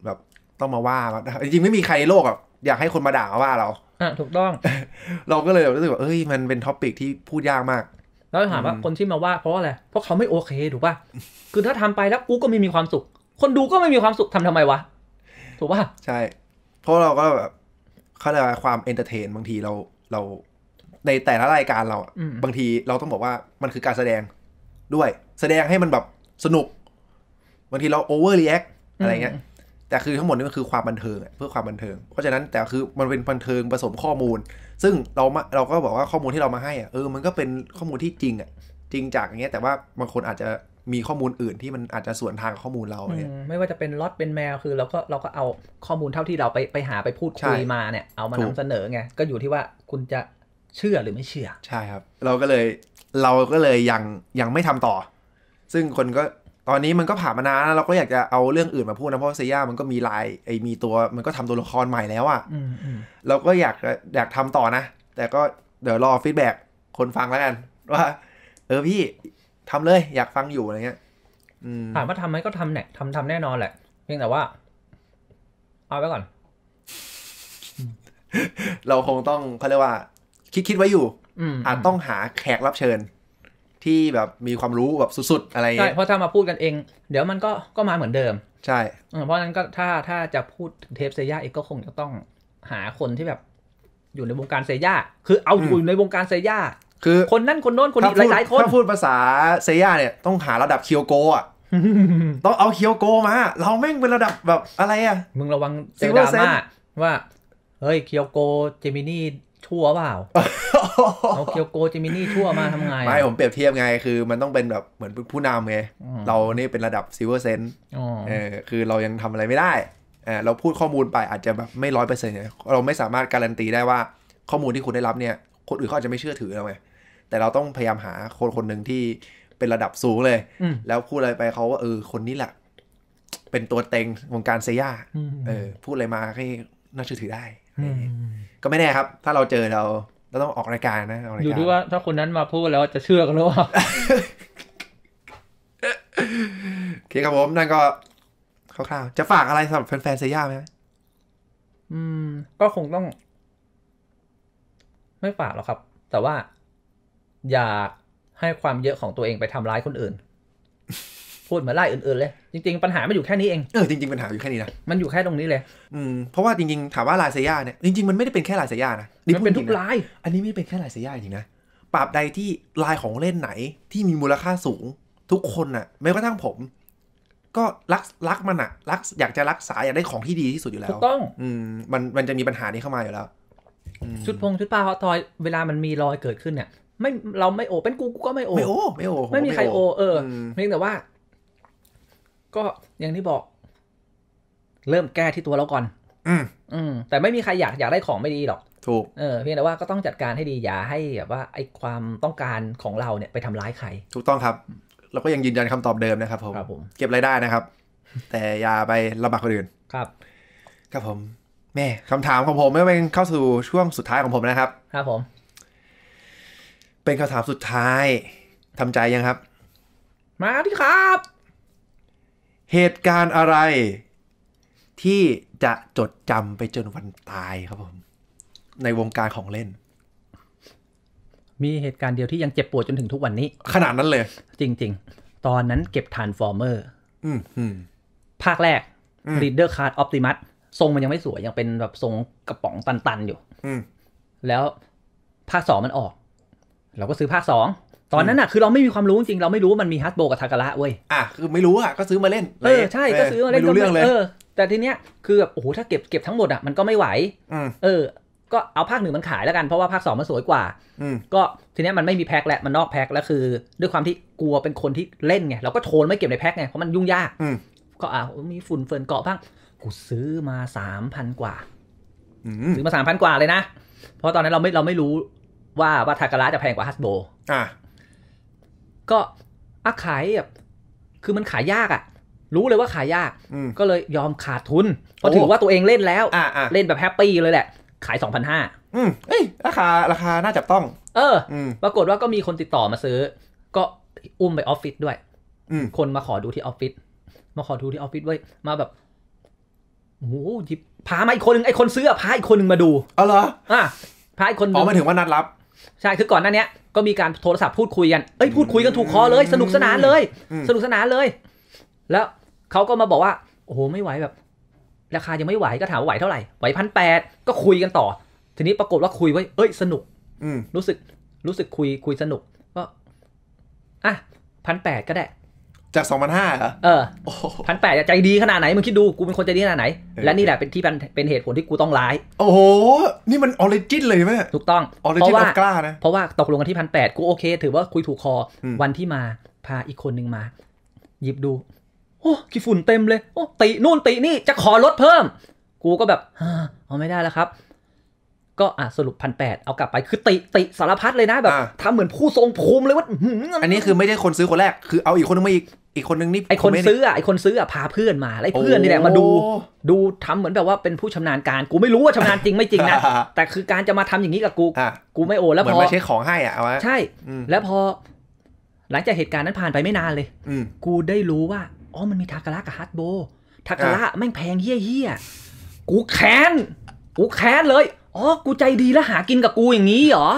แบบ ต้องมาว่าจริงไม่มีใครในโลกอ่ะอยากให้คนมาด่าว่าเราอะถูกต้องเราก็เลยรู้สึกว่าเอ้ยมันเป็นท็อปิกที่พูดยากมาก แล้วถามว่า คนที่มาว่าเพราะอะไรเพราะเขาไม่โอเคถูกป่ะคือถ้าทำไปแล้วกูก็ไม่มีความสุข คนดูก็ไม่มีความสุขทำทำไมวะถูกป่ะ ใช่เพราะเราก็แบบเขาเรียกความเอนเตอร์เทนบางทีเราเราในแต่ละรายการเราบางทีเราต้องบอกว่ามันคือการแสดงด้วย แสดงให้มันแบบสนุกบางทีเราโอเวอร์รีแอคอะไรเงี้ยแต่คือทั้งหมดนี้มันคือความบันเทิงเพื่อความบันเทิงเพราะฉะนั้นแต่คือมันเป็นบันเทิงผสมข้อมูล ซึ่งเราเราก็บอกว่าข้อมูลที่เรามาให้อ่ะเออมันก็เป็นข้อมูลที่จริงอ่ะจริงจากอย่างเงี้ยแต่ว่าบางคนอาจจะมีข้อมูลอื่นที่มันอาจจะส่วนทางข้อมูลเราเนี่ยไม่ว่าจะเป็นล็อตเป็นแมวคือเราก็เราก็เอาข้อมูลเท่าที่เราไปไปหาไปพูดคุยมาเนี่ยเอามานำเสนอไงก็อยู่ที่ว่าคุณจะเชื่อหรือไม่เชื่อใช่ครับ เราก็เลยเราก็เลยยังยังไม่ทำต่อ ซึ่งคนก็ตอนนี้มันก็ผ่านมานานแล้วเราก็อยากจะเอาเรื่องอื่นมาพูดนะ เพราะเซียามันก็มีลายไอมีตัว มันก็ทำตัวละครใหม่แล้วอะ่ะเราก็อยาก อยากทำต่อนะ แต่ก็เดี๋ยวรอฟีดแบ็กคนฟังแล้วกัน ว่าเออพี่ ทำเลย อยากฟังอยู่อะไรเงี้ยถามว่าทำไหมก็ทำแน่ทำทำแน่นอนแหละ เพียงแต่ว่า เอาไว้ก่อน เราคงต้องเขาเรียกว่า คิดคิดไว้อยู่อาจต้องหาแขกรับเชิญที่แบบมีความรู้แบบสุด ๆ อะไรใช่เพราะถ้ามาพูดกันเอง เดี๋ยวมันก็ก็มาเหมือนเดิม ใช่ เพราะนั้นก็ถ้าถ้าจะพูดถึงเทปเซย่าเองก็คงจะต้องหาคนที่แบบอยู่ในวงการเซย่าคือเอาอยู่ในวงการเซย่าคือคนนั่นคนโน้นคนนี้หลายๆคนถ้าพูดภาษาเซย่าเนี่ย ต้องหาระดับเคียวโกะอะต้องเอาเคียวโกมา เราแม่งเป็นระดับแบบอะไรอ่ะ มึงระวังเซลดามาว่าเฮ้ยเคียวโกเจมินี่ชั่วเปล่าเอาเคียวโกจิมินี่ชั่วมาทำไงไม่ผมเปรียบเทียบไงคือ มันต้องเป็นแบบเหมือนผู้นำไงเรานี่เป็นระดับซิลเวอร์เซนต์คือเรายังทำอะไรไม่ได้เราพูดข้อมูลไปอาจจะแบบไม่ร้อยเปอร์เซ็นต์เราไม่สามารถการันตีได้ว่าข้อมูลที่คุณได้รับเนี่ย คนอื่นเขาอาจจะไม่เชื่อถือเราไงแต่เราต้องพยายามหาคนคนหนึ่งที่เป็นระดับสูงเลยแล้วพูดอะไรไปเขาว่าเออคนนี้แหละเป็นตัวเต็งวงการเซย่าเออพูดอะไรมาให้น่าเชื่อถือได้ก็ไม่แน่ครับ ถ้าเราเจอเราเราต้องออกรายการนะออกรายการอยู่ดีว่าถ้าคนนั้นมาพูดแล้วจะเชื่อกันหรือเปล่าโอเคครับผมนั่นก็คร่าวๆจะฝากอะไรสำหรับแฟนๆเซย่าไหมอืม ก็คงต้อง ไม่ฝากหรอกครับ แต่ว่าอย่าให้ความเยอะของตัวเองไปทำร้ายคนอื่นคนเหมือนไล่อื่นๆเลย จริงๆ ปัญหาไม่อยู่แค่นี้เองเออจริงๆ ปัญหาอยู่แค่นี้นะมันอยู่แค่ตรงนี้เลย อืมเพราะว่าจริงๆ ถามว่าลายเซียเนี่ยจริงๆ มันไม่ได้เป็นแค่ลายเซียนะมันเป็นทุกลาย อันนี้ไม่ได้เป็นแค่ลายเซียจริงนะปราบใดที่ลายของเล่นไหนที่มีมูลค่าสูงทุกคนน่ะแม้กระทั่งผม ก็รักรักมันอะรักอยากจะรักษาอยากได้ของที่ดีที่สุดอยู่แล้วถูกต้องอืม มันมันจะมีปัญหานี้เข้ามาอยู่แล้วชุดพงชุดป้าฮอทอยเวลามันมีรอยเกิดขึ้นเนี่ย ไม่เราไม่โอเป็นกูกูก็ไม่โอไม่โอไม่โอ ไม่มีใครโอเออ เพียงแต่ว่าก็อย่างที่บอก เริ่มแก้ที่ตัวเราก่อน อืมอืมแต่ไม่มีใครอยากอยากได้ของไม่ดีหรอก ถูกเออเพียงแต่ว่าก็ต้องจัดการให้ดีอย่าให้แบบว่าไอ้ความต้องการของเราเนี่ยไปทำร้ายใครถูกต้องครับเราก็ยังยืนยันคำตอบเดิมนะครับผมครับผมเก็บรายได้นะครับ แต่อย่าไประบาดคนอื่นครับ ครับผม แม่คำถามของผมไม่เป็นเข้าสู่ช่วงสุดท้ายของผมนะครับ ครับ ผม เป็นคำถามสุดท้าย ทำใจยังครับ มาที่ครับเหตุการณ์อะไรที่จะจดจำไปจนวันตายครับผม ในวงการของเล่น มีเหตุการณ์เดียวที่ยังเจ็บปวดจนถึงทุกวันนี้ ขนาดนั้นเลย จริงๆ ตอนนั้นเก็บทานฟอร์เมอร์ภาคแรก l e a d e r Card Optimus ทรงมันยังไม่สวยยังเป็นแบบทรงกระป๋องตันๆอยู่แล้วภาคสองมันออก เราก็ซื้อภาคสองตอนนั้นอ่ะคือเราไม่มีความรู้จริงเราไม่รู้ว่ามันมีฮัตโบกับทากระเว้ยอ่ะคือไม่รู้อ่ะก็ซื้อมาเล่นเออใช่ก็ซื้อมาเล่นไม่รู้เรื่องเลยแต่ทีเนี้ยคือแบบโอ้โหถ้าเก็บเก็บทั้งหมดอ่ะมันก็ไม่ไหวเออก็เอาภาคหนึ่งมันขายแล้วกัน เพราะว่าภาคสองมันสวยกว่าอืก็ทีเนี้ยมันไม่มีแพ็คและมันนอกแพ็คแล้วคือ ด้วยความที่กลัวเป็นคนที่เล่นไงเราก็โทนไม่เก็บในแพ็คไงเพราะมันยุ่งยากก็อ่ะมีฝุ่นเฟินเกาะบ้างกูซื้อมาสามพันกว่าซื้อมาสามพันกว่าเลยนะเพราะตอนนั้นเราไม่เราไม่รู้ว่าว่าทากระจะแพงกว่าฮัตโบอ่าก็อาขายแบบคือมันขายยากอะ่ะ รู้เลยว่าขายยาก ก็เลยยอมขาดทุน เพราะถือว่าตัวเองเล่นแล้ว เล่นแบบแฮปปี้เลยแหละ ขายสองพันห้า อืม เอ้ย ราคา ราคาน่าจับต้อง เออ ปรากฏว่าก็มีคนติดต่อมาซื้อ ก็อุ้มไปออฟฟิศด้วยคนมาขอดูที่ออฟฟิศ มาขอดูที่ออฟฟิศไว้ มาแบบโอ้โหพามาอีกคนนึงไอ้คนซื้ออะพาอีกคนนึงมาดู เอาเหรอ อ่ะ พาอีกคนอ๋อมาถึงว่านัดรับใช่ คือก่อนหน้านี้ก็มีการโทรศัพท์พูดคุยกัน เอ้ยพูดคุยกันถูกคอเลย สนุกสนานเลย สนุกสนานเลย แล้วเขาก็มาบอกว่า โอ้โหไม่ไหวแบบ ราคายังไม่ไหวก็ถามว่าไหวเท่าไหร่ ไหวพันแปดก็คุยกันต่อ ทีนี้ปรากฏว่าคุยไว้เอ้ยสนุกรู้สึก รู้สึกคุยคุยสนุก ก็อ่ะพันแปดก็ได้จาก2 0 0 0เหรอเออพันแปดจะใจดีขนาดไหน มึงคิดดู กูเป็นคนใจดีขนาดไหน และนี่แหละ เป็นที่เป็นเหตุผลที่กูต้องร้าย โอ้โห นี่มันออริจินเลยไหมถูกต้องเพราะว่ากล้านะ เพราะว่าตกลงกันที่พันแปดกูโอเค ถือว่าคุยถูกคอ วันที่มา พาอีกคนหนึ่งมา หยิบดู โอ้กี่ฝุ่นเต็มเลย โอ้ ตินู่นตินี่จะขอลดเพิ่ม กูก็แบบเอาไม่ได้แล้วครับ ก็อ่ะสรุปพันแปดเอากลับไปคือติ ติสารพัดเลยนะแบบทำเหมือนผู้ทรงภูมิเลยว่าอันนี้คือไม่ใช่คนซื้อคนแรก คือ เอาอีกคนนึงมาอีกอีกคนนึงนี่ไอคนซื้ออ่ะไอคนซื้ออ่ะพาเพื่อนมาไอเพื่อนนี่แหละมาดู ดูทำเหมือนแบบว่าเป็นผู้ชำนาญการกูไม่รู้ว่าชำนาญจริงไม่จริงนะแต่คือการจะมาทำอย่างนี้กับกูกูไม่โอนแล้วพอเหมือนมาใชคของให้อ่ะใช่แล้วพอ หลังจากเหตุการณ์นั้นผ่านไปไม่นานเลยกูได้รู้ว่า อ๋อ มันมีทากะระกับฮัตโบทากะระแม่งแพงเฮี้ยๆกูแค้นกูแค้นเลย อ๋อ กูใจดีแล้วหากินกับกูอย่างนี้เหรอ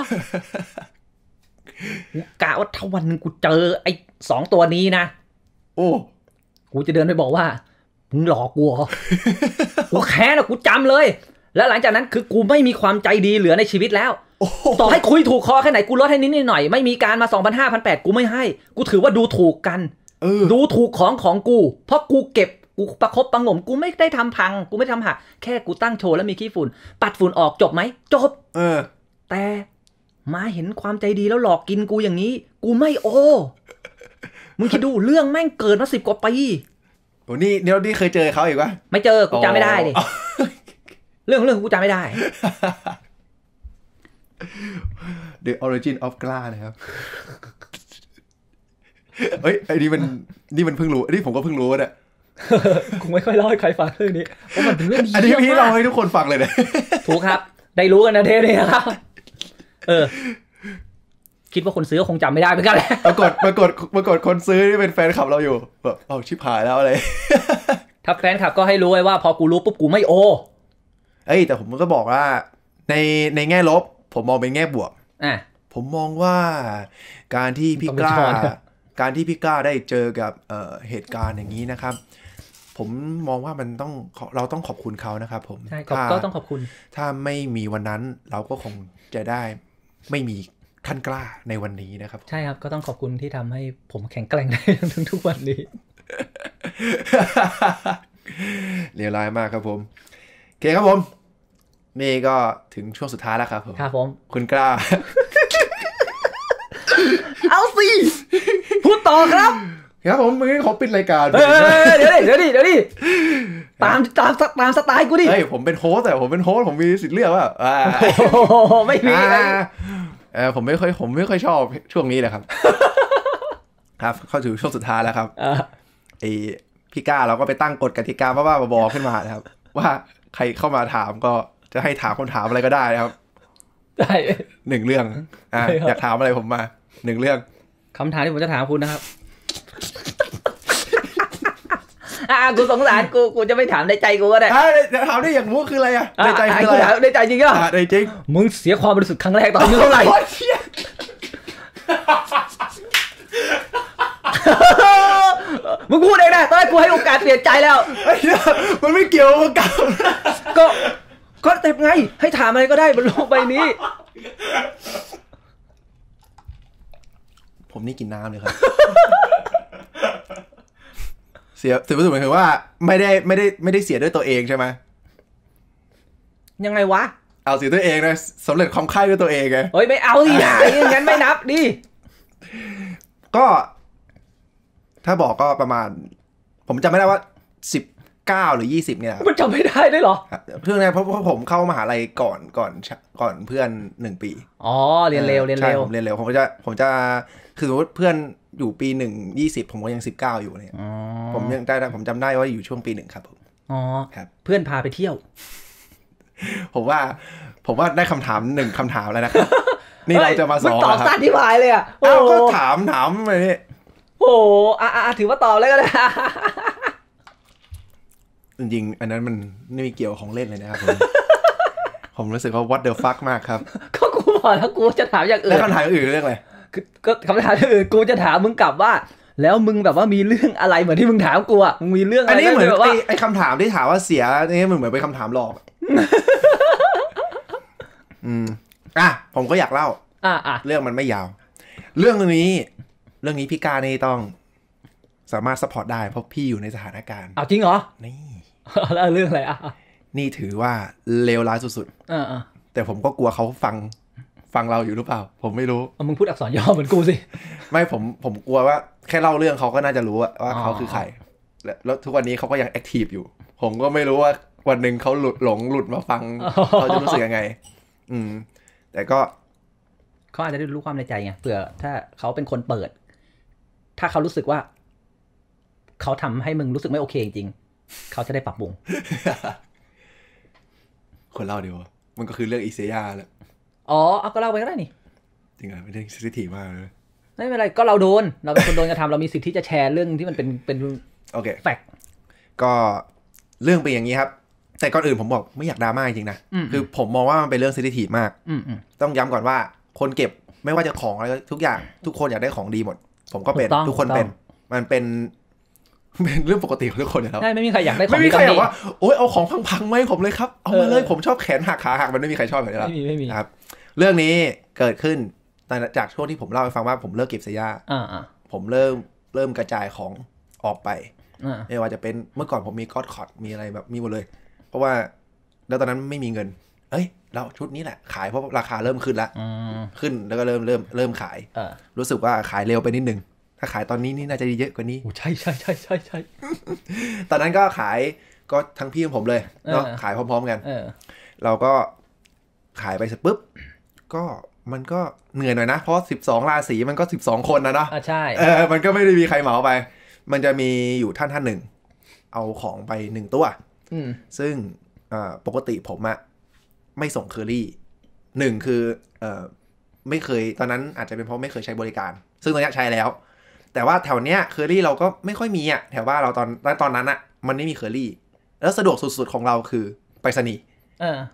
กะว่าถ้าวันนึงกูเจอไอ้สองตัวนี้นะโอ้ กูจะเดินไปบอกว่ามึงหลอกกูเหรอกูแค้นอะกูจำเลย แล้วหลังจากนั้นคือกูไม่มีความใจดีเหลือในชีวิตแล้วต่อให้คุยถูกคอแค่ไหน กูลดให้นิดหน่อย ไม่มีการมาสองพันห้าพันแปดกูไม่ให้ กูถือว่าดูถูกกัน ดูถูกของของกู เพราะกูเก็บกูประครบประงม กูไม่ได้ทำพัง กูไม่ทำหัก แค่กูตั้งโชว์แล้วมีขี้ฝุ่นปัดฝุ่นออกจบไหมจบเออ แต่มาเห็นความใจดีแล้วหลอกกินกูอย่างนี้ กูไม่โอมึงคิดดูเรื่องแม่งเกิดมาสิบกว่าปีโอ้นี่เดี๋ยวนี่เคยเจอเขาอีกปะไม่เจอ กูจำไม่ได้ดิ เรื่องเรื่องกูจำไม่ได้ The origin of Gla นะครับเฮ้ย ไอ้นี่มัน นี่มันเพิ่งรู้นี่ผมก็เพิ่งรู้เนี่ยคงไม่ค่อยเล่าให้ใครฟังเรื่องนี้เพราะมันเป็นเรื่องอันนี้พี่เล่าให้ทุกคนฟังเลยเนี่ยถูกครับ ได้รู้กันนะเทเนียครับ เออคิดว่าคนซื้อคงจำไม่ได้เหมือนกันแหละปรากฏปรากฏปรากฏคนซื้อที่เป็นแฟนคลับเราอยู่แบบเอาชิบหายแล้วอะไรถ้าแฟนคลับก็ให้รู้ไว้ว่าพอกูรู้ปุ๊บกูไม่โอเอ้ยแต่ผมก็บอกว่า ในในแง่ลบ ผมมองเป็นแง่บวกอ่ะ ผมมองว่า การที่พี่กล้าการที่พี่กล้าได้เจอกับเเหตุการณ์อย่างนี้นะครับ ผมมองว่ามันต้องเราต้องขอบคุณเขานะครับ ผมใช่ก็ต้องขอบคุณ ถ้าไม่มีวันนั้น เราก็คงจะได้ไม่มีท่านกล้าในวันนี้นะครับ ใช่ครับก็ต้องขอบคุณที่ทำให้ผมแข็งแกร่งได้ทุงทุกวันนี้ เรียร้ายมากครับผมโอเคครับผม นี่ก็ถึงช่วงสุดท้ายแล้วครับผมครับ ผมคุณกล้าเอาสิพูดต่อครับครับผมมือขอปิดรายการ เดี๋ยวดิเดี๋ยวดิเดี๋ยวดิตามตามตามสไตล์กูดิเฮ้ยผมเป็นโฮสแต่ผมเป็นโฮสผมมีสิทธิ์เลือกว่าไม่มีเออผมไม่ค่อยผมไม่ค่อยชอบช่วงนี้แหละครับ ครับ เข้าถึงช่วงสุดท้ายแล้วครับไอพี่ก้าเราก็ไปตั้งกฎกติกาบ้าๆบอๆขึ้นมาครับว่าใครเข้ามาถามก็จะให้ถามคนถามอะไรก็ได้นะครับ ได้หนึ่งเรื่องอ่าอยากถามอะไรผมมาหนึ่งเรื่องคำถามที่ผมจะถามคุณนะครับอากูสงสาร กู กูจะไม่ถามในใจกูก็ได้ถามได้อย่างมุกคืออะไรอะในใจคืออะไรในใจจริงอ่ะในจริงมึงเสียความบริสุทธิ์ครั้งแรกตอนนี้เท่าไหร่มึงพูดเองนะ ตอนแรกกูให้โอกาสเปลี่ยนใจแล้วมันไม่เกี่ยวกับก็ก็เต็มไง ให้ถามอะไรก็ได้บนโลกใบนี้ ผมนี่กินน้ำเลยครับเสียเสียประตูหมายถึงว่าไม่ได้ไม่ได้ไม่ได้เสียด้วยตัวเองใช่ไหมยังไงวะ เอาเสียตัวเองนะสำเร็จความค่ายด้วยตัวเองไงเฮ้ย ไม่เอาดิอย่างั้นไม่นับดิก็ ถ้าบอกก็ประมาณ ผมจำไม่ได้ว่าสิบเก้าหรือยี่สิบเนี่ยมันจำไม่ได้ด้วยเหรอเพื่อนีเพราะเพราะผมเข้ามหาลัยก่อนก่อน ก่อนเพื่อนหนึ่งปีอ๋อเรียนเร็วเรียนเร็วผมเรียนเร็วผมจะผมจะคือสมมติเพื่อนอยู่ปีหนึ่งยี่สิบผมก็ยังสิบเก้าอยู่เนี่ยผมยังได้ผมจำได้ว่าอยู่ช่วงปีหนึ่งครับผมอ๋อครับ เพื่อนพาไปเที่ยว ผมว่า ผมว่าได้คำถามหนึ่งคำถามแล้วนะครับนี่เราจะมาสอนตอบสันที่หายเลยอ่ะอาก็ถามถามไปนี่โอ้โหอ่ะถือว่าตอบแล้วก็ได้จริงอันนั้นมันไม่มีเกี่ยวของเล่นเลยนะครับ ผมผมรู้สึกว่า what the fuck มากครับ ก็กูบอกแล้วกูจะถามอย่างอื่นแล้วคำถามอื่นเรื่องอะไรก็คำถามคือกูจะถามมึงกลับว่า แล้วมึงแบบว่ามีเรื่องอะไรเหมือนที่มึงถามกูอ่ะมึงมีเรื่องอะไรอันนี้ เหมือนแบบว่าไอ้คำถามที่ถามว่าเสียนี่มันเหมือนเป็นคำถามหลอก อืมอ่ะผมก็อยากเล่าอ่ะอ่ะเรื่องมันไม่ยาว เรื่องนี้ เรื่องนี้พี่กานี่ต้อง สามารถสปอร์ตได้เพราะพี่อยู่ในสถานการณ์เอาจริงเหรอ นี่ แล้วเรื่องอะไรอ่ะนี่ถือว่าเลวร้ายสุดๆอ่าแต่ผมก็กลัวเขาฟังฟังเราอยู่หรือเปล่า ผมไม่รู้มึงพูดอักษรย่อเหมือนกูสิไม่ผม ผมกลัวว่าแค่เล่าเรื่องเขาก็น่าจะรู้ว่าเขาคือใครแล้วทุกวันนี้เขาก็ยังแอคทีฟอยู่ ผมก็ไม่รู้ว่าวันหนึ่งเขาหลุดหลงหลุดมาฟังเขาจะรู้สึกยังไง อืมแต่ก็เขาอาจจะได้รู้ความในใจไงเผื่อถ้าเขาเป็นคนเปิด ถ้าเขารู้สึกว่าเขาทำให้มึงรู้สึกไม่โอเคจริงเขาจะได้ปรับปรุง คนเล่าดีวะมันก็คือเรื่องอิเซียแหละอ๋อก็เล่าไปก็ได้นี่จริงเหรอไม่ได้ซิสิทีมากเลยไม่เป็นไรก็เราโดนเราเป็นคนโดนกระทำเรามีสิทธิ์ที่จะแชร์เรื่องที่มันเป็นเป็นโอเคแฟกก็เรื่องเป็นอย่างนี้ครับแต่ก่อนอื่นผมบอกไม่อยากดราม่าจริงนะคือ ผมมองว่ามันเป็นเรื่องซิสิทีมากต้องย้ำก่อนว่า คนเก็บไม่ว่าจะของอะไรทุกอย่าง ทุกคนอยากได้ของดีหมด ผมก็เป็นทุกคนเป็นมันเป็น เป็นเรื่องปกติของทุกคนนะครับใช่ไม่มีใครอยากได้ของไม่มีใครอยากว่าโอ๊ยเอาของพังๆไหมผมเลยครับเอามาเลยผมชอบแขนหักขาหักมันไม่มีใครชอบแบบนี้หรอกไม่มีไม่มีครับเรื่องนี้เกิดขึ้นแต่จากช่วงที่ผมเล่าให้ฟังว่าผมเลิกเก็บเสียยาผมเริ่มเริ่มกระจายของออกไปไม่ว่าจะเป็นเมื่อก่อนผมมีก๊อตคอร์ดมีอะไรแบบมีหมดเลย เพราะว่าแล้วตอนนั้นไม่มีเงิน เอ้ยเราชุดนี้แหละขายเพราะราคาเริ่มขึ้นละขึ้นแล้วก็เริ่มเริ่มเริ่มขายรู้สึกว่าขายเร็วไปนิดนึงถ้าขายตอนนี้นี่น่าจะเยอะกว่านี้ใช่ใช่ใช่ใช่ใช่ตอนนั้นก็ขายก็ทั้งพี่ของผมเลยเนาะขายพร้อม ๆ กันเราก็ขายไปเสร็จปุ๊บก็มันก็เหนื่อยหน่อยนะ เพราะ12 ราศีมันก็ 12 คนนะเนาะอ่ะใช่เออมันก็ไม่ได้มีใครเหมาไป มันจะมีอยู่ท่านท่านหนึ่ง เอาของไปหนึ่งตัวซึ่งปกติผมอะไม่ส่งเคอรี่หนึ่งคือไม่เคย ตอนนั้นอาจจะเป็นเพราะไม่เคยใช้บริการ ซึ่งตอนนี้ใช้แล้ว แต่ว่าแถวเนี้ยเคอรี่เราก็ไม่ค่อยมีอะแถวว่าเราตอนตอนนั้นอะมันไม่มีเคอรี่ แล้วสะดวกสุดๆของเราคือไปรษณีย์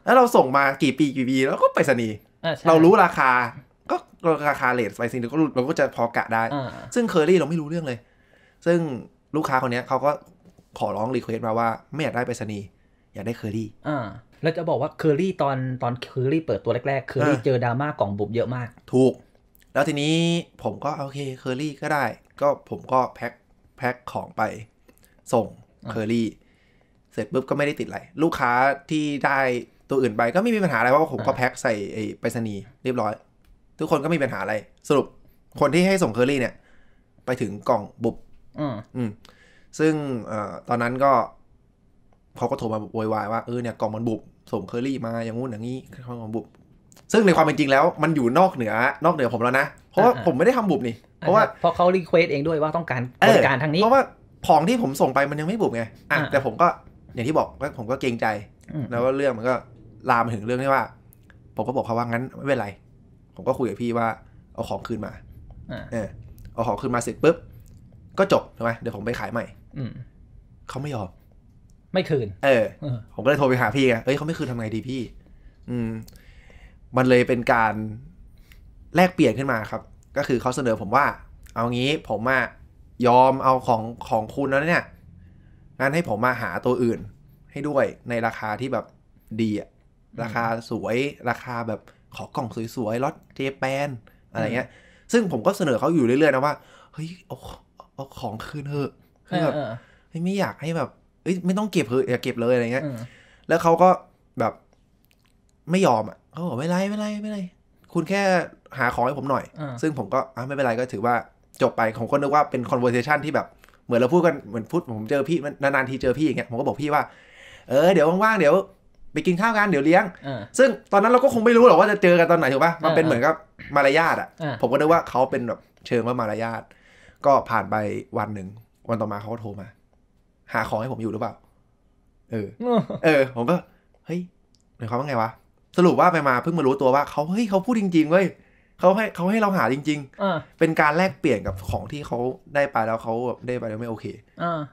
แล้วเราส่งมากี่ปีกี่ปีแล้วก็ไปรษณีย์เรารู้ราคา ก็ราคาเลทไปสิงเราก็เราก็จะพอกะได้ ซึ่งเคอรี่เราไม่รู้เรื่องเลย ซึ่งลูกค้าคนนี้เขาก็ขอร้องรีเควสต์มาว่า ไม่อยากได้ไปรษณีอยากได้เคอรี่ อ่าแล้วจะบอกว่าเคอรี่ตอนตอนเคอรี่เปิดตัวแรก ๆ เคอรี่เจอดราม่ากล่องบุบเยอะมาก ถูก แล้วทีนี้ผมก็โอเคเคอรี่ก็ได้ ก็ผมก็แพ็คแพ็คของไป ส่งเคอรี่ เสร็จปุ๊บก็ไม่ได้ติดอะไรลูกค้าที่ได้ตัวอื่นไปก็ไม่มีปัญหาอะไรเพราะว่าผมก็แพ็คใส่ไอ้ไปรษณีย์เรียบร้อย ทุกคนก็มีปัญหาอะไรสรุปคนที่ให้ส่งเคอรี่เนี่ย ไปถึงกล่องบุบ อืมซึ่งอตอนนั้นก็เขาก็โทรมาโวยวายว่าเออเนี่ยกล่องมันบุบ ส่งเคอรี่มาอย่างงู้นอย่างนี้กล่องบุบ ซึ่งในความเป็นจริงแล้วมันอยู่นอกเหนือ นอกเหนือผมแล้วนะเพราะว่าผมไม่ได้ทำบุบนี่ เพราะว่าเพราะเขารีเควสเองด้วยว่าต้องการบริการทางนี้ เพราะว่าของที่ผมส่งไปมันยังไม่บุบไงอ่ะแต่ผมก็อย่างที่บอกว่าผมก็เกรงใจแล้วก็เรื่องมันก็ลามถึงเรื่องที่ว่า ผมก็บอกเขาว่างั้นไม่เป็นไร ผมก็คุยกับพี่ว่าเอาของคืนมาเออเอาของคืนมาเสร็จปุ๊บ ก็จบใช่ไหมเดี๋ยวผมไปขายใหม่ อืเขาไม่ยอมไม่คืนเออผมก็เลยโทรไปหาพี่ไงเฮ้ยเขาไม่คืนทำไงดีพี่ อืมมันเลยเป็นการแลกเปลี่ยนขึ้นมาครับ ก็คือเขาเสนอผมว่า เอางี้ผมอะยอมเอาของของคุณแล้วเนี่ยงั้นให้ผมมาหาตัวอื่น ให้ด้วย ในราคาที่แบบดีอะราคาสวยราคาแบบขอกล่องสวยๆล็อตเจแปนอะไรเงี้ย ซึ่งผมก็เสนอเขาอยู่เรื่อยๆนะว่าเฮ้ยเอาของคืนเถอะคือแบบไม่อยากให้แบบไม่ต้องเก็บเถอะอย่าเก็บเลยอะไรเงี้ยแล้วเขาก็แบบไม่ยอมอ่ะเขาบอกไม่ไรไม่ไรไม่ไรคุณแค่หาของให้ผมหน่อย ซึ่งผมก็อ่ไม่เป็นไรก็ถือว่าจบไปผมก็นึกว่าเป็น conversation ที่แบบ เหมือนเราพูดกันเหมือนพูดผมเจอพี่นานๆทีเจอพี่อย่างเงี้ยผมก็บอกพี่ว่าเออเดี๋ยวว่างๆเดี๋ยวไปกินข้าวกันเดี๋ยวเลี้ยงซึ่งตอนนั้นเราก็คงไม่รู้หรอกว่าจะเจอกันตอนไหนถูกปะมันเป็นเหมือนกับมารยาทอ่ะผมก็นึกว่าเขาเป็นแบบเชิงว่ามารยาท ก็ผ่านไปวันหนึ่งวันต่อมาเขาโทรมา หาของให้ผมอยู่หรือเปล่าเออ เออ ผมก็เฮ้ยหมายความว่าไงวะสรุปว่าไปมาเพิ่งมารู้ตัวว่าเขาเฮ้ยเขาพูดจริงๆเว้ยเขาให้เขาให้เราหาจริงๆเป็นการแลกเปลี่ยนกับของที่เขาได้ไปแล้วเขาได้ไปแล้วไม่โอเค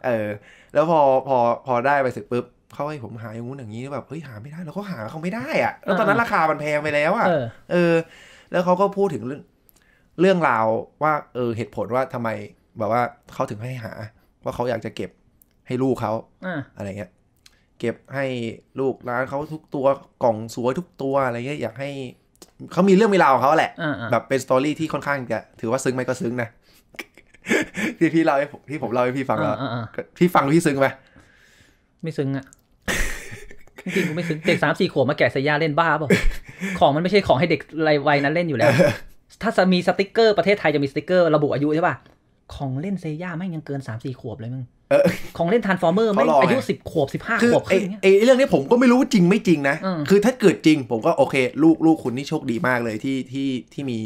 เออ แล้วพอพอพอได้ไปเสร็จปุ๊บเขาให้ผมหาอย่างงู้นอย่างนี้แบบเฮ้ยหาไม่ได้แล้วก็หาเขาไม่ได้อ่ะแล้วตอนนั้นราคามันแพงไปแล้วอ่ะเออแล้วเขาก็พูดถึงเรื่อง เรื่องราวว่า เออเหตุผลว่าทำไมแบบว่าเขาถึงให้หาว่าเขาอยากจะเก็บให้ลูกเขาอะไรเงี้ยเก็บให้ลูกร้านเขาทุกตัวกล่องสวยทุกตัวอะไรเงี้ยอยากให้เขามีเรื่องมีราวของเขาแหละแบบเป็นสตอรี่ที่ค่อนข้างจะถือว่าซึ้งไหมก็ซึ้งนะที่พี่เล่าให้ที่ผมเล่าให้พี่ฟังแล้วพี่ฟังพี่ซึ้งไหมไม่ซึ้งอะจริงกูไม่ซื้อเด็กสามสี่ขวบมาแกะสยาเล่นบ้าเปล่าของมันไม่ใช่ของให้เด็กไวัยนั้นเล่นอยู่แล้ว ถ้าจะมีสติกเกอร์ ประเทศไทยจะมีสติกเกอร์ระบุอายุใช่ป่ะ ของเล่นเซย่าไม่ยังเกินสามสี่ขวบเลยมึงของเล่นทานฟอร์เมอร์ ไม่ อายุสิบขวบสิบห้าขวบเอ้ เรื่องนี้ผมก็ไม่รู้จริงไม่จริงนะ คือถ้าเกิดจริงผมก็โอเคลูกลูกคุณนี่โชคดีมากเลยที่ที่ที่มี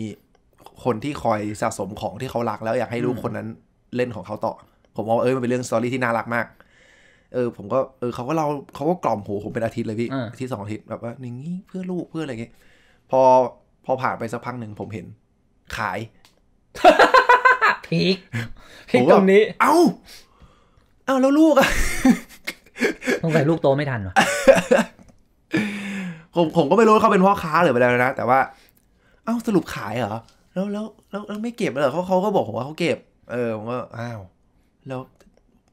คนที่คอยสะสมของที่เขารักแล้วอยากให้ลูกคนนั้นเล่นของเขาต่อ ผมว่าเออมันเป็นเรื่องสตอรี่ที่น่ารักมากเออผมก็เออเขาก็เล่าเขาก็กล่อมโหผมเป็นอาทิตย์เลยพี่อาทิตย์สองอาทิตย์แบบว่าอย่างนี้เพื่อลูกเพื่ออะไรเงี้ยพอพอผ่านไปสักพักหนึ่งผมเห็น ขายพีคพีคตรงนี้ เอ้าเอ้าแล้วลูกอะต้องใส่ลูกโตไม่ทันหรอผมผมก็ไม่รู้เขาเป็นพ่อค้าหรืออะไรนะแต่ว่า เอ้าสรุปขายเหรอแล้วแล้วแล้วไม่เก็บเหรอเขาเขาก็บอกผมว่าเขาเก็บ เออผมก็อ้าวแล้ว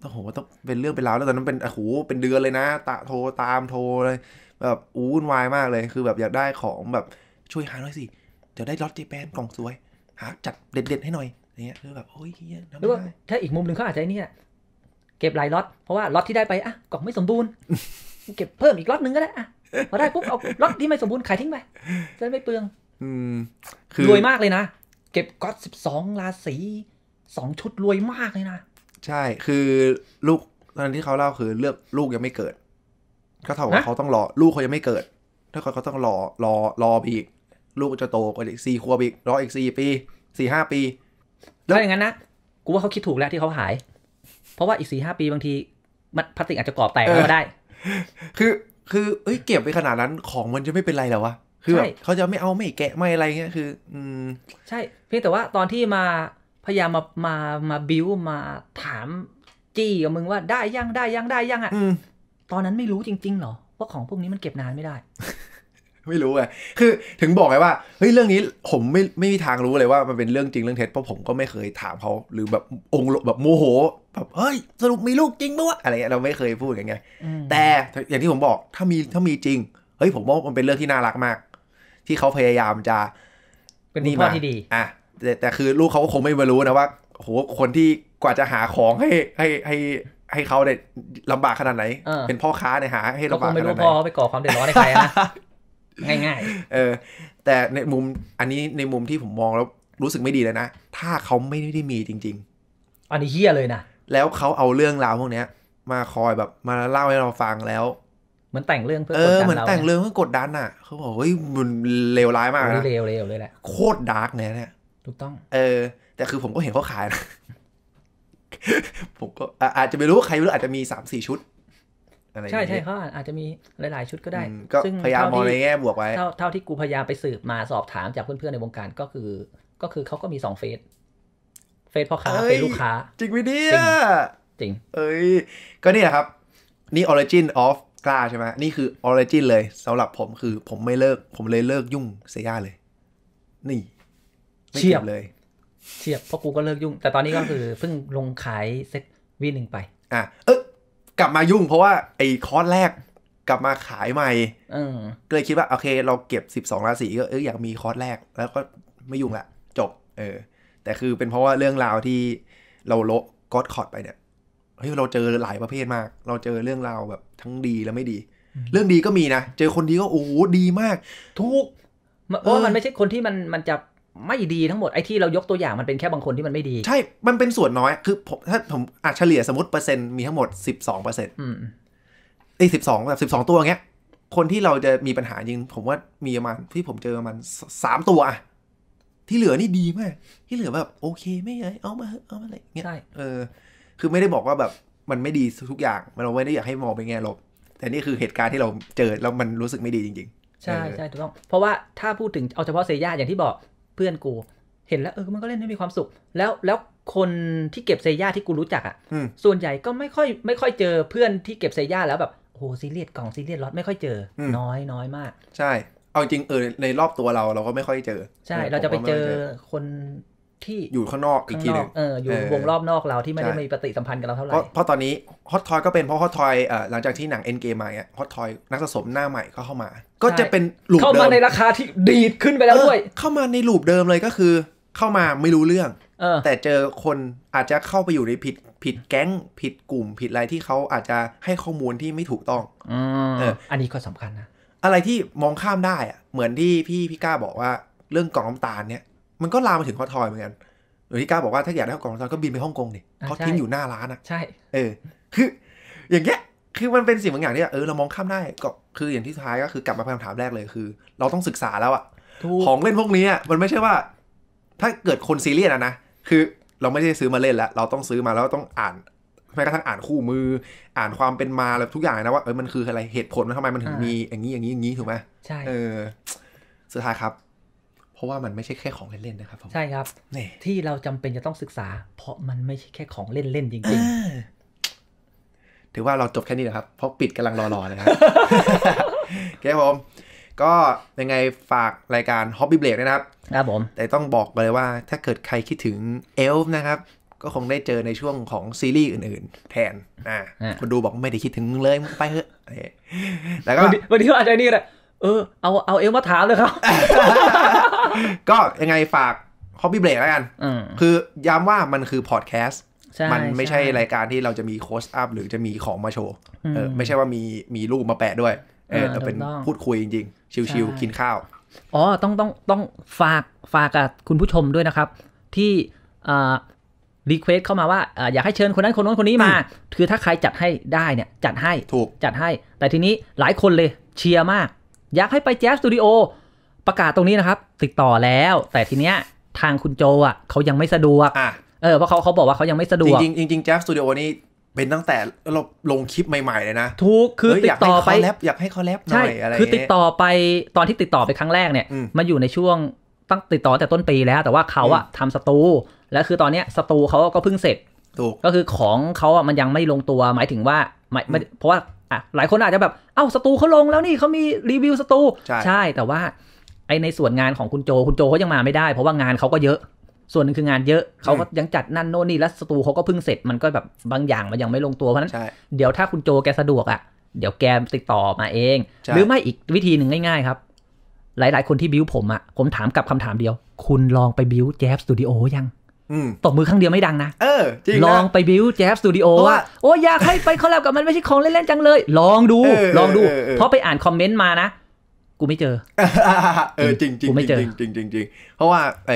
ต้องโหต้องเป็นเรื่องเป็นราวแล้วตอนนั้นเป็นโอ้โหเป็นเดือนเลยนะ ตะโทรตามโทรเลย แบบ อู้วุ่นวายมากเลยคือแบบอยากได้ของแบบช่วยหาหน่อยสิจะได้ล็อตเจแปนกล่องสวย หาจัดเด็ดๆให้หน่อยเนี้ย คือแบบ โอ้ยเฮียหรือว่าถ้าอีกมุมหนึ่งเขาอาจจะเนี่ยเก็บหลายล็อตเพราะว่าล็อตที่ได้ไปอ่ะ กล่องไม่สมบูรณ์ เก็บเพิ่มอีกล็อตหนึ่งก็ได้อ่ะพอได้ปุ๊บเอาล็อตที่ไม่สมบูรณ์ขายทิ้งไปจะไม่เปลือง อืมรวยมากเลยนะเก็บก๊อตสิบสองราศีสองชุดรวยมากเลยนะใช่ คือลูกตอนที่เขาเล่าคือเลือกลูกยังไม่เกิดก็เท่ากับเขาต้องรอลูกเขายังไม่เกิด ถ้าเขาเขาต้องรอรอรออีก ลูกจะโตกว่าอีกสี่ครัวบอีก รออีกสี่ปีสี่ห้าปีถ้าอย่างนั้นนะกูว่าเขาคิดถูกแล้วที่เขาหาย เพราะว่าอีกสี่ห้าปีบางที มันพลาสติกอาจจะกรอบแตกก็ได้คือ คือเอ้ยเก็บไปขนาดนั้นของมันจะไม่เป็นไรแล้วะคือเขาจะไม่เอาไม่แกะไม่อะไรเงี้ยคือ อืม ใช่เพียงแต่ว่าตอนที่มาพยายามมามามาบิวมาถามจี้กับมึงว่าได้ยังได้ยังได้ยังอ่ะตอนนั้นไม่รู้จริงๆหรอว่าของพวกนี้มันเก็บนานไม่ได้ ไม่รู้ไงคือ ถึงบอกไงว่าเฮ้ยเรื่องนี้ ผมไม่ไม่มีทางรู้เลยว่ามันเป็นเรื่องจริงเรื่องเท็จเพราะผมก็ไม่เคยถามเขาหรือแบบองค์แบบโมโหแบบเฮ้ย สรุปมีลูกจริงปะวะอะไรเงี้ยเราไม่เคยพูดกันไงแต่ อย่างที่ผมบอก ถ้ามีถ้ามีจริงเฮ้ยผมว่ามันเป็นเรื่องที่น่ารักมาก ที่เขาพยายามจะ เป็นพ่อที่ดี อ่ะแต่แต่คือลูกเขาก็คงไม่มารู้นะว่าโหคนที่กว่าจะหาของให้ ให้ให้ให้เขาได้ลำบากขนาดไหนเป็นพ่อค้าเนี่ยหาให้ลำบากขนาดไหนเขารู้ดไูนพ่อเขาไปก่อความเดือดร้อนให้ใครนะง่ายเออ แต่ในมุมอันนี้ในมุมที่ผมมองแล้วรู้สึกไม่ดีเลยนะ ถ้าเขาไม่ได้มีจริงๆอันนี้เฮี้ยเลยนะแล้วเขาเอาเรื่องราวพวกเนี้ยมาคอยแบบมาเล่าให้เราฟังแล้วเหมือนแต่งเรื่องเพื่ออกดดันเราเหมือนแต่งเรื่องเพื่อกดดันอ่ะเขาบอกเฮ้ยมันเลวร้ายมากนะเลวเลวเลยแหละโคตรดาร์กเลย่ยเนี่ยูกต้อง เออ แต่คือผมก็เห็นเขาขายนะ ผมก็อาจจะไม่รู้ใครไม่รู้อาจจะมีสามสี่ชุดอะไรใช่ใช่เขาอาจจะมีหลายๆชุดก็ได้ก็พยายามมองในแง่บวกไว้เท่าที่กูพยายามไปสืบมาสอบถามจากเพื่อนๆในวงการก็คือ ก็คือเขาก็มีสองเฟสเฟสพ่อค้าเฟสลูกค้าจริงไหมเนี่ยจริง เอ้ยก็นี่แหละครับ นี่ origin of กล้าใช่ไหมนี่คือ origin เลยสำหรับผมคือผมไม่เลิก ผมเลยเลิกยุ่งเซียเลย นี่เฉียบเลยเฉียบเพราะกูก็เลิกยุ่ง แต่ตอนนี้ก็คือเพิ่งลงขายเซ็ตวีหนึ่งไป อ่ะ เอ๊ะกลับมายุ่งเพราะว่าไอ้คอร์สแรกกลับมาขายใหม่ก็เลยคิดว่าโอเค เราเก็บสสิบองราศีก็เอออยากมีคอร์สแรกแล้วก็ไม่ยุ่งละจบ เออ แต่คือเป็นเพราะว่าเรื่องราวที่เราโละก็อดคอร์ดไปเนี่ยเฮ้ยเราเจอหลายประเภทมากเราเจอเรื่องราวแบบทั้งดีและไม่ดี เรื่องดีก็มีนะเจอคนดีก็โอ้ดีมาก ทุกเพราะมันไม่ใช่คนที่มันมันจะไม่ดีทั้งหมดไอ้ที่เรายกตัวอย่างมันเป็นแค่บางคนที่มันไม่ดี ใช่มันเป็นส่วนน้อย คือผมถ้าผมอาจเฉลี่ยสมมติเปอร์เซ็นต์มีทั้งหมดสสิบองเปอร์เซ็นต์ไอ้สิบสองแบบสิบสองตัวเงี้ย คนที่เราจะมีปัญหาจริง ผมว่ามีประมาณที่ผมเจอประมาณสามตัวที่เหลือนี่ดีมากที่เหลือแบบโอเคไม่เ้ยเอามาเอามาอะไรเงี้ยใช่เออ คือไม่ได้บอกว่าแบบมันไม่ดีทุกอย่างมันเราไม่ได้อยากให้มองไปแง่ลบแต่นี่คือเหตุการณ์ที่เราเจอแล้วมันรู้สึกไม่ดีจริงๆ ใช่ใช่ถูกต้องเพราะว่าถ้าพูดถึงเอาเฉพาะเซย่าอย่างที่บอกเพื่อนกูเห็นแล้วเออมันก็เล่นได้มีความสุข แล้วแล้วคนที่เก็บเซย่าที่กูรู้จักอะ่ะส่วนใหญ่ก็ไม่ค่อยไม่ค่อยเจอ เพื่อนที่เก็บเซย่าแล้วแบบโอ้โหซีเรียสกล่องซีเรียสล็อตไม่ค่อยเจอ น้อยน้อยมาก ใช่ เอาจริงเออในรอบตัวเราเราก็ไม่ค่อยเจอ ใช่เราจะไปเจอคนที่อยู่ข้างนอกอีกทีนึงเอออยู่วงรอบนอกเราที่ไม่ได้มีปฏิสัมพันธ์กับเราเท่าไหร่เพราะตอนนี้ฮอตทอยก็เป็นเพราะฮอตทอยหลังจากที่หนังเอ็นเกมมาเนี่ยฮอตทอยนักสะสมหน้าใหม่ก็เข้ามา ก็จะเป็นหลูปเดิมเข้ามาในราคาที่ดีดขึ้นไปแล้วด้วย เข้ามาในหลูปเดิมเลยก็คือ เข้ามาไม่รู้เรื่อง แต่เจอคนอาจจะเข้าไปอยู่ในผิดผิดแก๊งผิดกลุ่มผิดอะไรที่เขาอาจจะให้ข้อมูลที่ไม่ถูกต้องอออันนี้ก็สำคัญนะอะไรที่มองข้ามได้อะเหมือนที่พี่พี่ก้าบอกว่าเรื่องกล่องน้ำตาลเนี่ยมันก็ลามมาถึงคอทอยเหมือนกันหรือที่กาบอกว่าถ้าอยากได้ขกล่องตทอยก็บินไปฮ่องกงดิเขาทิ้งอยู่หน้าร้านอะใช่ เออ คือ อย่างเงี้ย คือมันเป็นสิ่งบางอย่างที่เออเรามองข้ามได้ ก็คืออย่างที่ท้ายก็คือกลับมาคำถามแรกเลยคือ เราต้องศึกษาแล้วอะของเล่นพวกนี้มันไม่ใช่ว่า ถ้าเกิดคนซีเรียสอะนะ คือ เราไม่ได้ซื้อมาเล่นแล้วเราต้องซื้อมาแล้วต้องอ่านแม้กระทั่งอ่านคู่มือ อ่านความเป็นมาแล้วทุกอย่างนะว่าเออมันคืออะไรเหตุผลมันทำไมมันถึงมีอย่างนี้อย่างนี้อย่างนี้ถูกไหมใช่ เออ สุดท้ายครับเพราะว่ามันไม่ใช่แค่ของเล่น ๆ นะครับผม ใช่ครับที่เราจำเป็นจะต้องศึกษา เพราะมันไม่ใช่แค่ของเล่นๆจริง ๆ ถือว่าเราจบแค่นี้นะครับ เพราะปิดกำลังรอๆเลยครับแคผม ก็ยังไงฝากรายการ Hobby b r e a k นะครับครับผม แต่ต้องบอกไปเลยว่า ถ้าเกิดใครคิดถึงเอลฟ์นะครับ ก็คงได้เจอในช่วงของซีรีส์อื่น ๆแทนอ่าคนดูบอกไม่ได้คิดถึงเลยไปเถอะ แล้วก็วันนี้อาจจะนี่แหละเออเอาเอาเอลมาถามเลยครับ ก็ยังไงฝากฮอบบี้เบรกแล้วกัน คือย้ำว่ามันคือพอดแคสต์ มันไม่ใช่รายการที่เราจะมีโค้ชอัพหรือจะมีของมาโชว์ ไม่ใช่ว่ามีมีรูปมาแปะด้วยเออเป็นพูดคุยจริงๆ ชิวๆกินข้าว อ๋อต้องต้องต้องฝากฝากกับคุณผู้ชมด้วยนะครับ ที่รีเควสเข้ามาว่า อยากให้เชิญคนนั้นคนนู้นคนนี้มา คือถ้าใครจัดให้ได้เนี่ย จัดให้ถูกจัดให้ แต่ทีนี้หลายคนเลยเชียร์มากอยากให้ไปแจ๊สสตูดิโอประกาศตรงนี้นะครับ ติดต่อแล้วแต่ทีเนี้ยทางคุณโจอ่ะเขายังไม่สะดวกอ่ะเออเพราะเขาเขาบอกว่าเขายังไม่สะดวก จริงจริงแจ๊สสตูดิโอนี่เป็นตั้งแต่เราลงคลิปใหม่ๆเลยนะทุกคือติดต่อไปอยากให้เขาแลบหน่อยอะไรคือ ติดต่อไปตอนที่ติดต่อไปครั้งแรกเนี่ย มาอยู่ในช่วงตั้งติดต่อแต่ต้นปีแล้ว แต่ว่าเขาอ่ะทำสตูและคือตอนเนี้ยสตูเขาก็เพิ่งเสร็จก็คือของเขาอ่ะมันยังไม่ลงตัวหมายถึงว่าไม่เพราะว่าอ่ะหลายคนอาจจะแบบเอ้าสตูเขาลงแล้วนี่เขามีรีวิวสตูใช่ใช่ แต่ว่า ไอในส่วนงานของคุณโจคุณโจเขายังมาไม่ได้เพราะว่างานเขาก็เยอะ ส่วนหนึ่งคืองานเยอะเขาก็ยังจัดนั่นโน่นนี่แล้วสตูเขาก็เพิ่งเสร็จ มันก็แบบบางอย่างมันยังไม่ลงตัวเพราะนั้นเดี๋ยวถ้าคุณโจแกสะดวกอ่ะ เดี๋ยวแกติดต่อมาเองหรือไม่อีกวิธีหนึ่งง่ายๆครับ หลาย ๆ คนที่บิวผมอะ่ะผมถามกับคำถามเดียว คุณลองไปบิวแจ๊บสตูดิโอยังตบมือข้างเดียวไม่ดังนะเออ จริงลองไปบิวแจ๊บสตูดิโอว่าโอ้อยากให้ไปคอลแลบกับมันไม่ใช่ของเล่นๆ จังเลย ลองดูลองดูเพราะไปอ่านคอมเมนต์มานะ กูไม่เจอเออจริงจริงจริงจริงจริงเพราะว่าไอ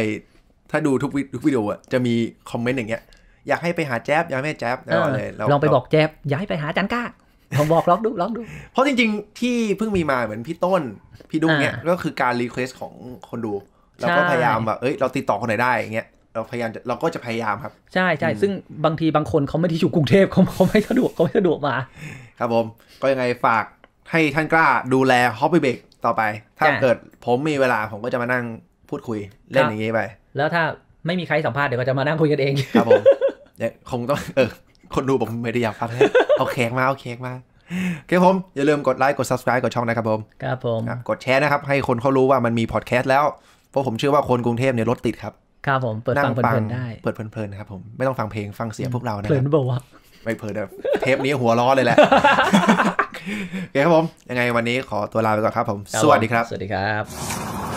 ถ้าดูทุกวิดีโออะจะมีคอมเมนต์อย่างเงี้ยอยากให้ไปหาแจ๊บอยากให้แจ๊บอะไรลองไปบอกแจ๊บอยากให้ไปหาจันก้าลองบอกลองดูลองดู เพราะจริง ๆ ที่เพิ่งมีมาเหมือนพี่ต้นพี่ดุ้งเนี่ยก็คือการรีเควสของคนดูแล้วก็พยายามแบบเอ้ยเราติดต่อคนไหนได้อย่างเงี้ยเราพยายามเราก็จะพยายามครับ ใช่ใช่ซึ่งบางทีบางคนเขาไม่ได้อยู่กรุงเทพเขาเขาไม่สะดวกเขาไม่สะดวกมา ครับผมก็ยังไงฝากให้ท่านกล้าดูแลฮอปปี้เบรกต่อไป ถ้าเกิดผมมีเวลาผมก็จะมานั่งพูดคุยเล่นอย่างนี้ไป แล้วถ้าไม่มีใครสัมภาษณ์เดี๋ยวก็จะมานั่งคุยกันเองครับผมเนี่ยคงต้องเออคนดูผมไม่ได้อยากฟังแลเอาแขกมาเอาแขกมาโอเคผมอย่าลืมกดไลค์กด subscribe กดช่องนะครับผมครับผมกดแชร์นะครับ ให้คนเขารู้ว่ามันมีพอดแคสต์แล้วเพราะผมเชื่อว่าคนกรุงเทพเนี่ยรถติดครับครับผมเปิดฟังเพลินๆได้เปิดเพลินๆครับผมไม่ต้องฟังเพลงฟังเสียงพวกเรานะเพลินบอกว่าไม่เพลินเทปนี้หัวร้อเลยแหละโอเคครับผม ยังไงวันนี้ขอตัวลาไปก่อนครับผมสวัสดีครับสวัสดีครับ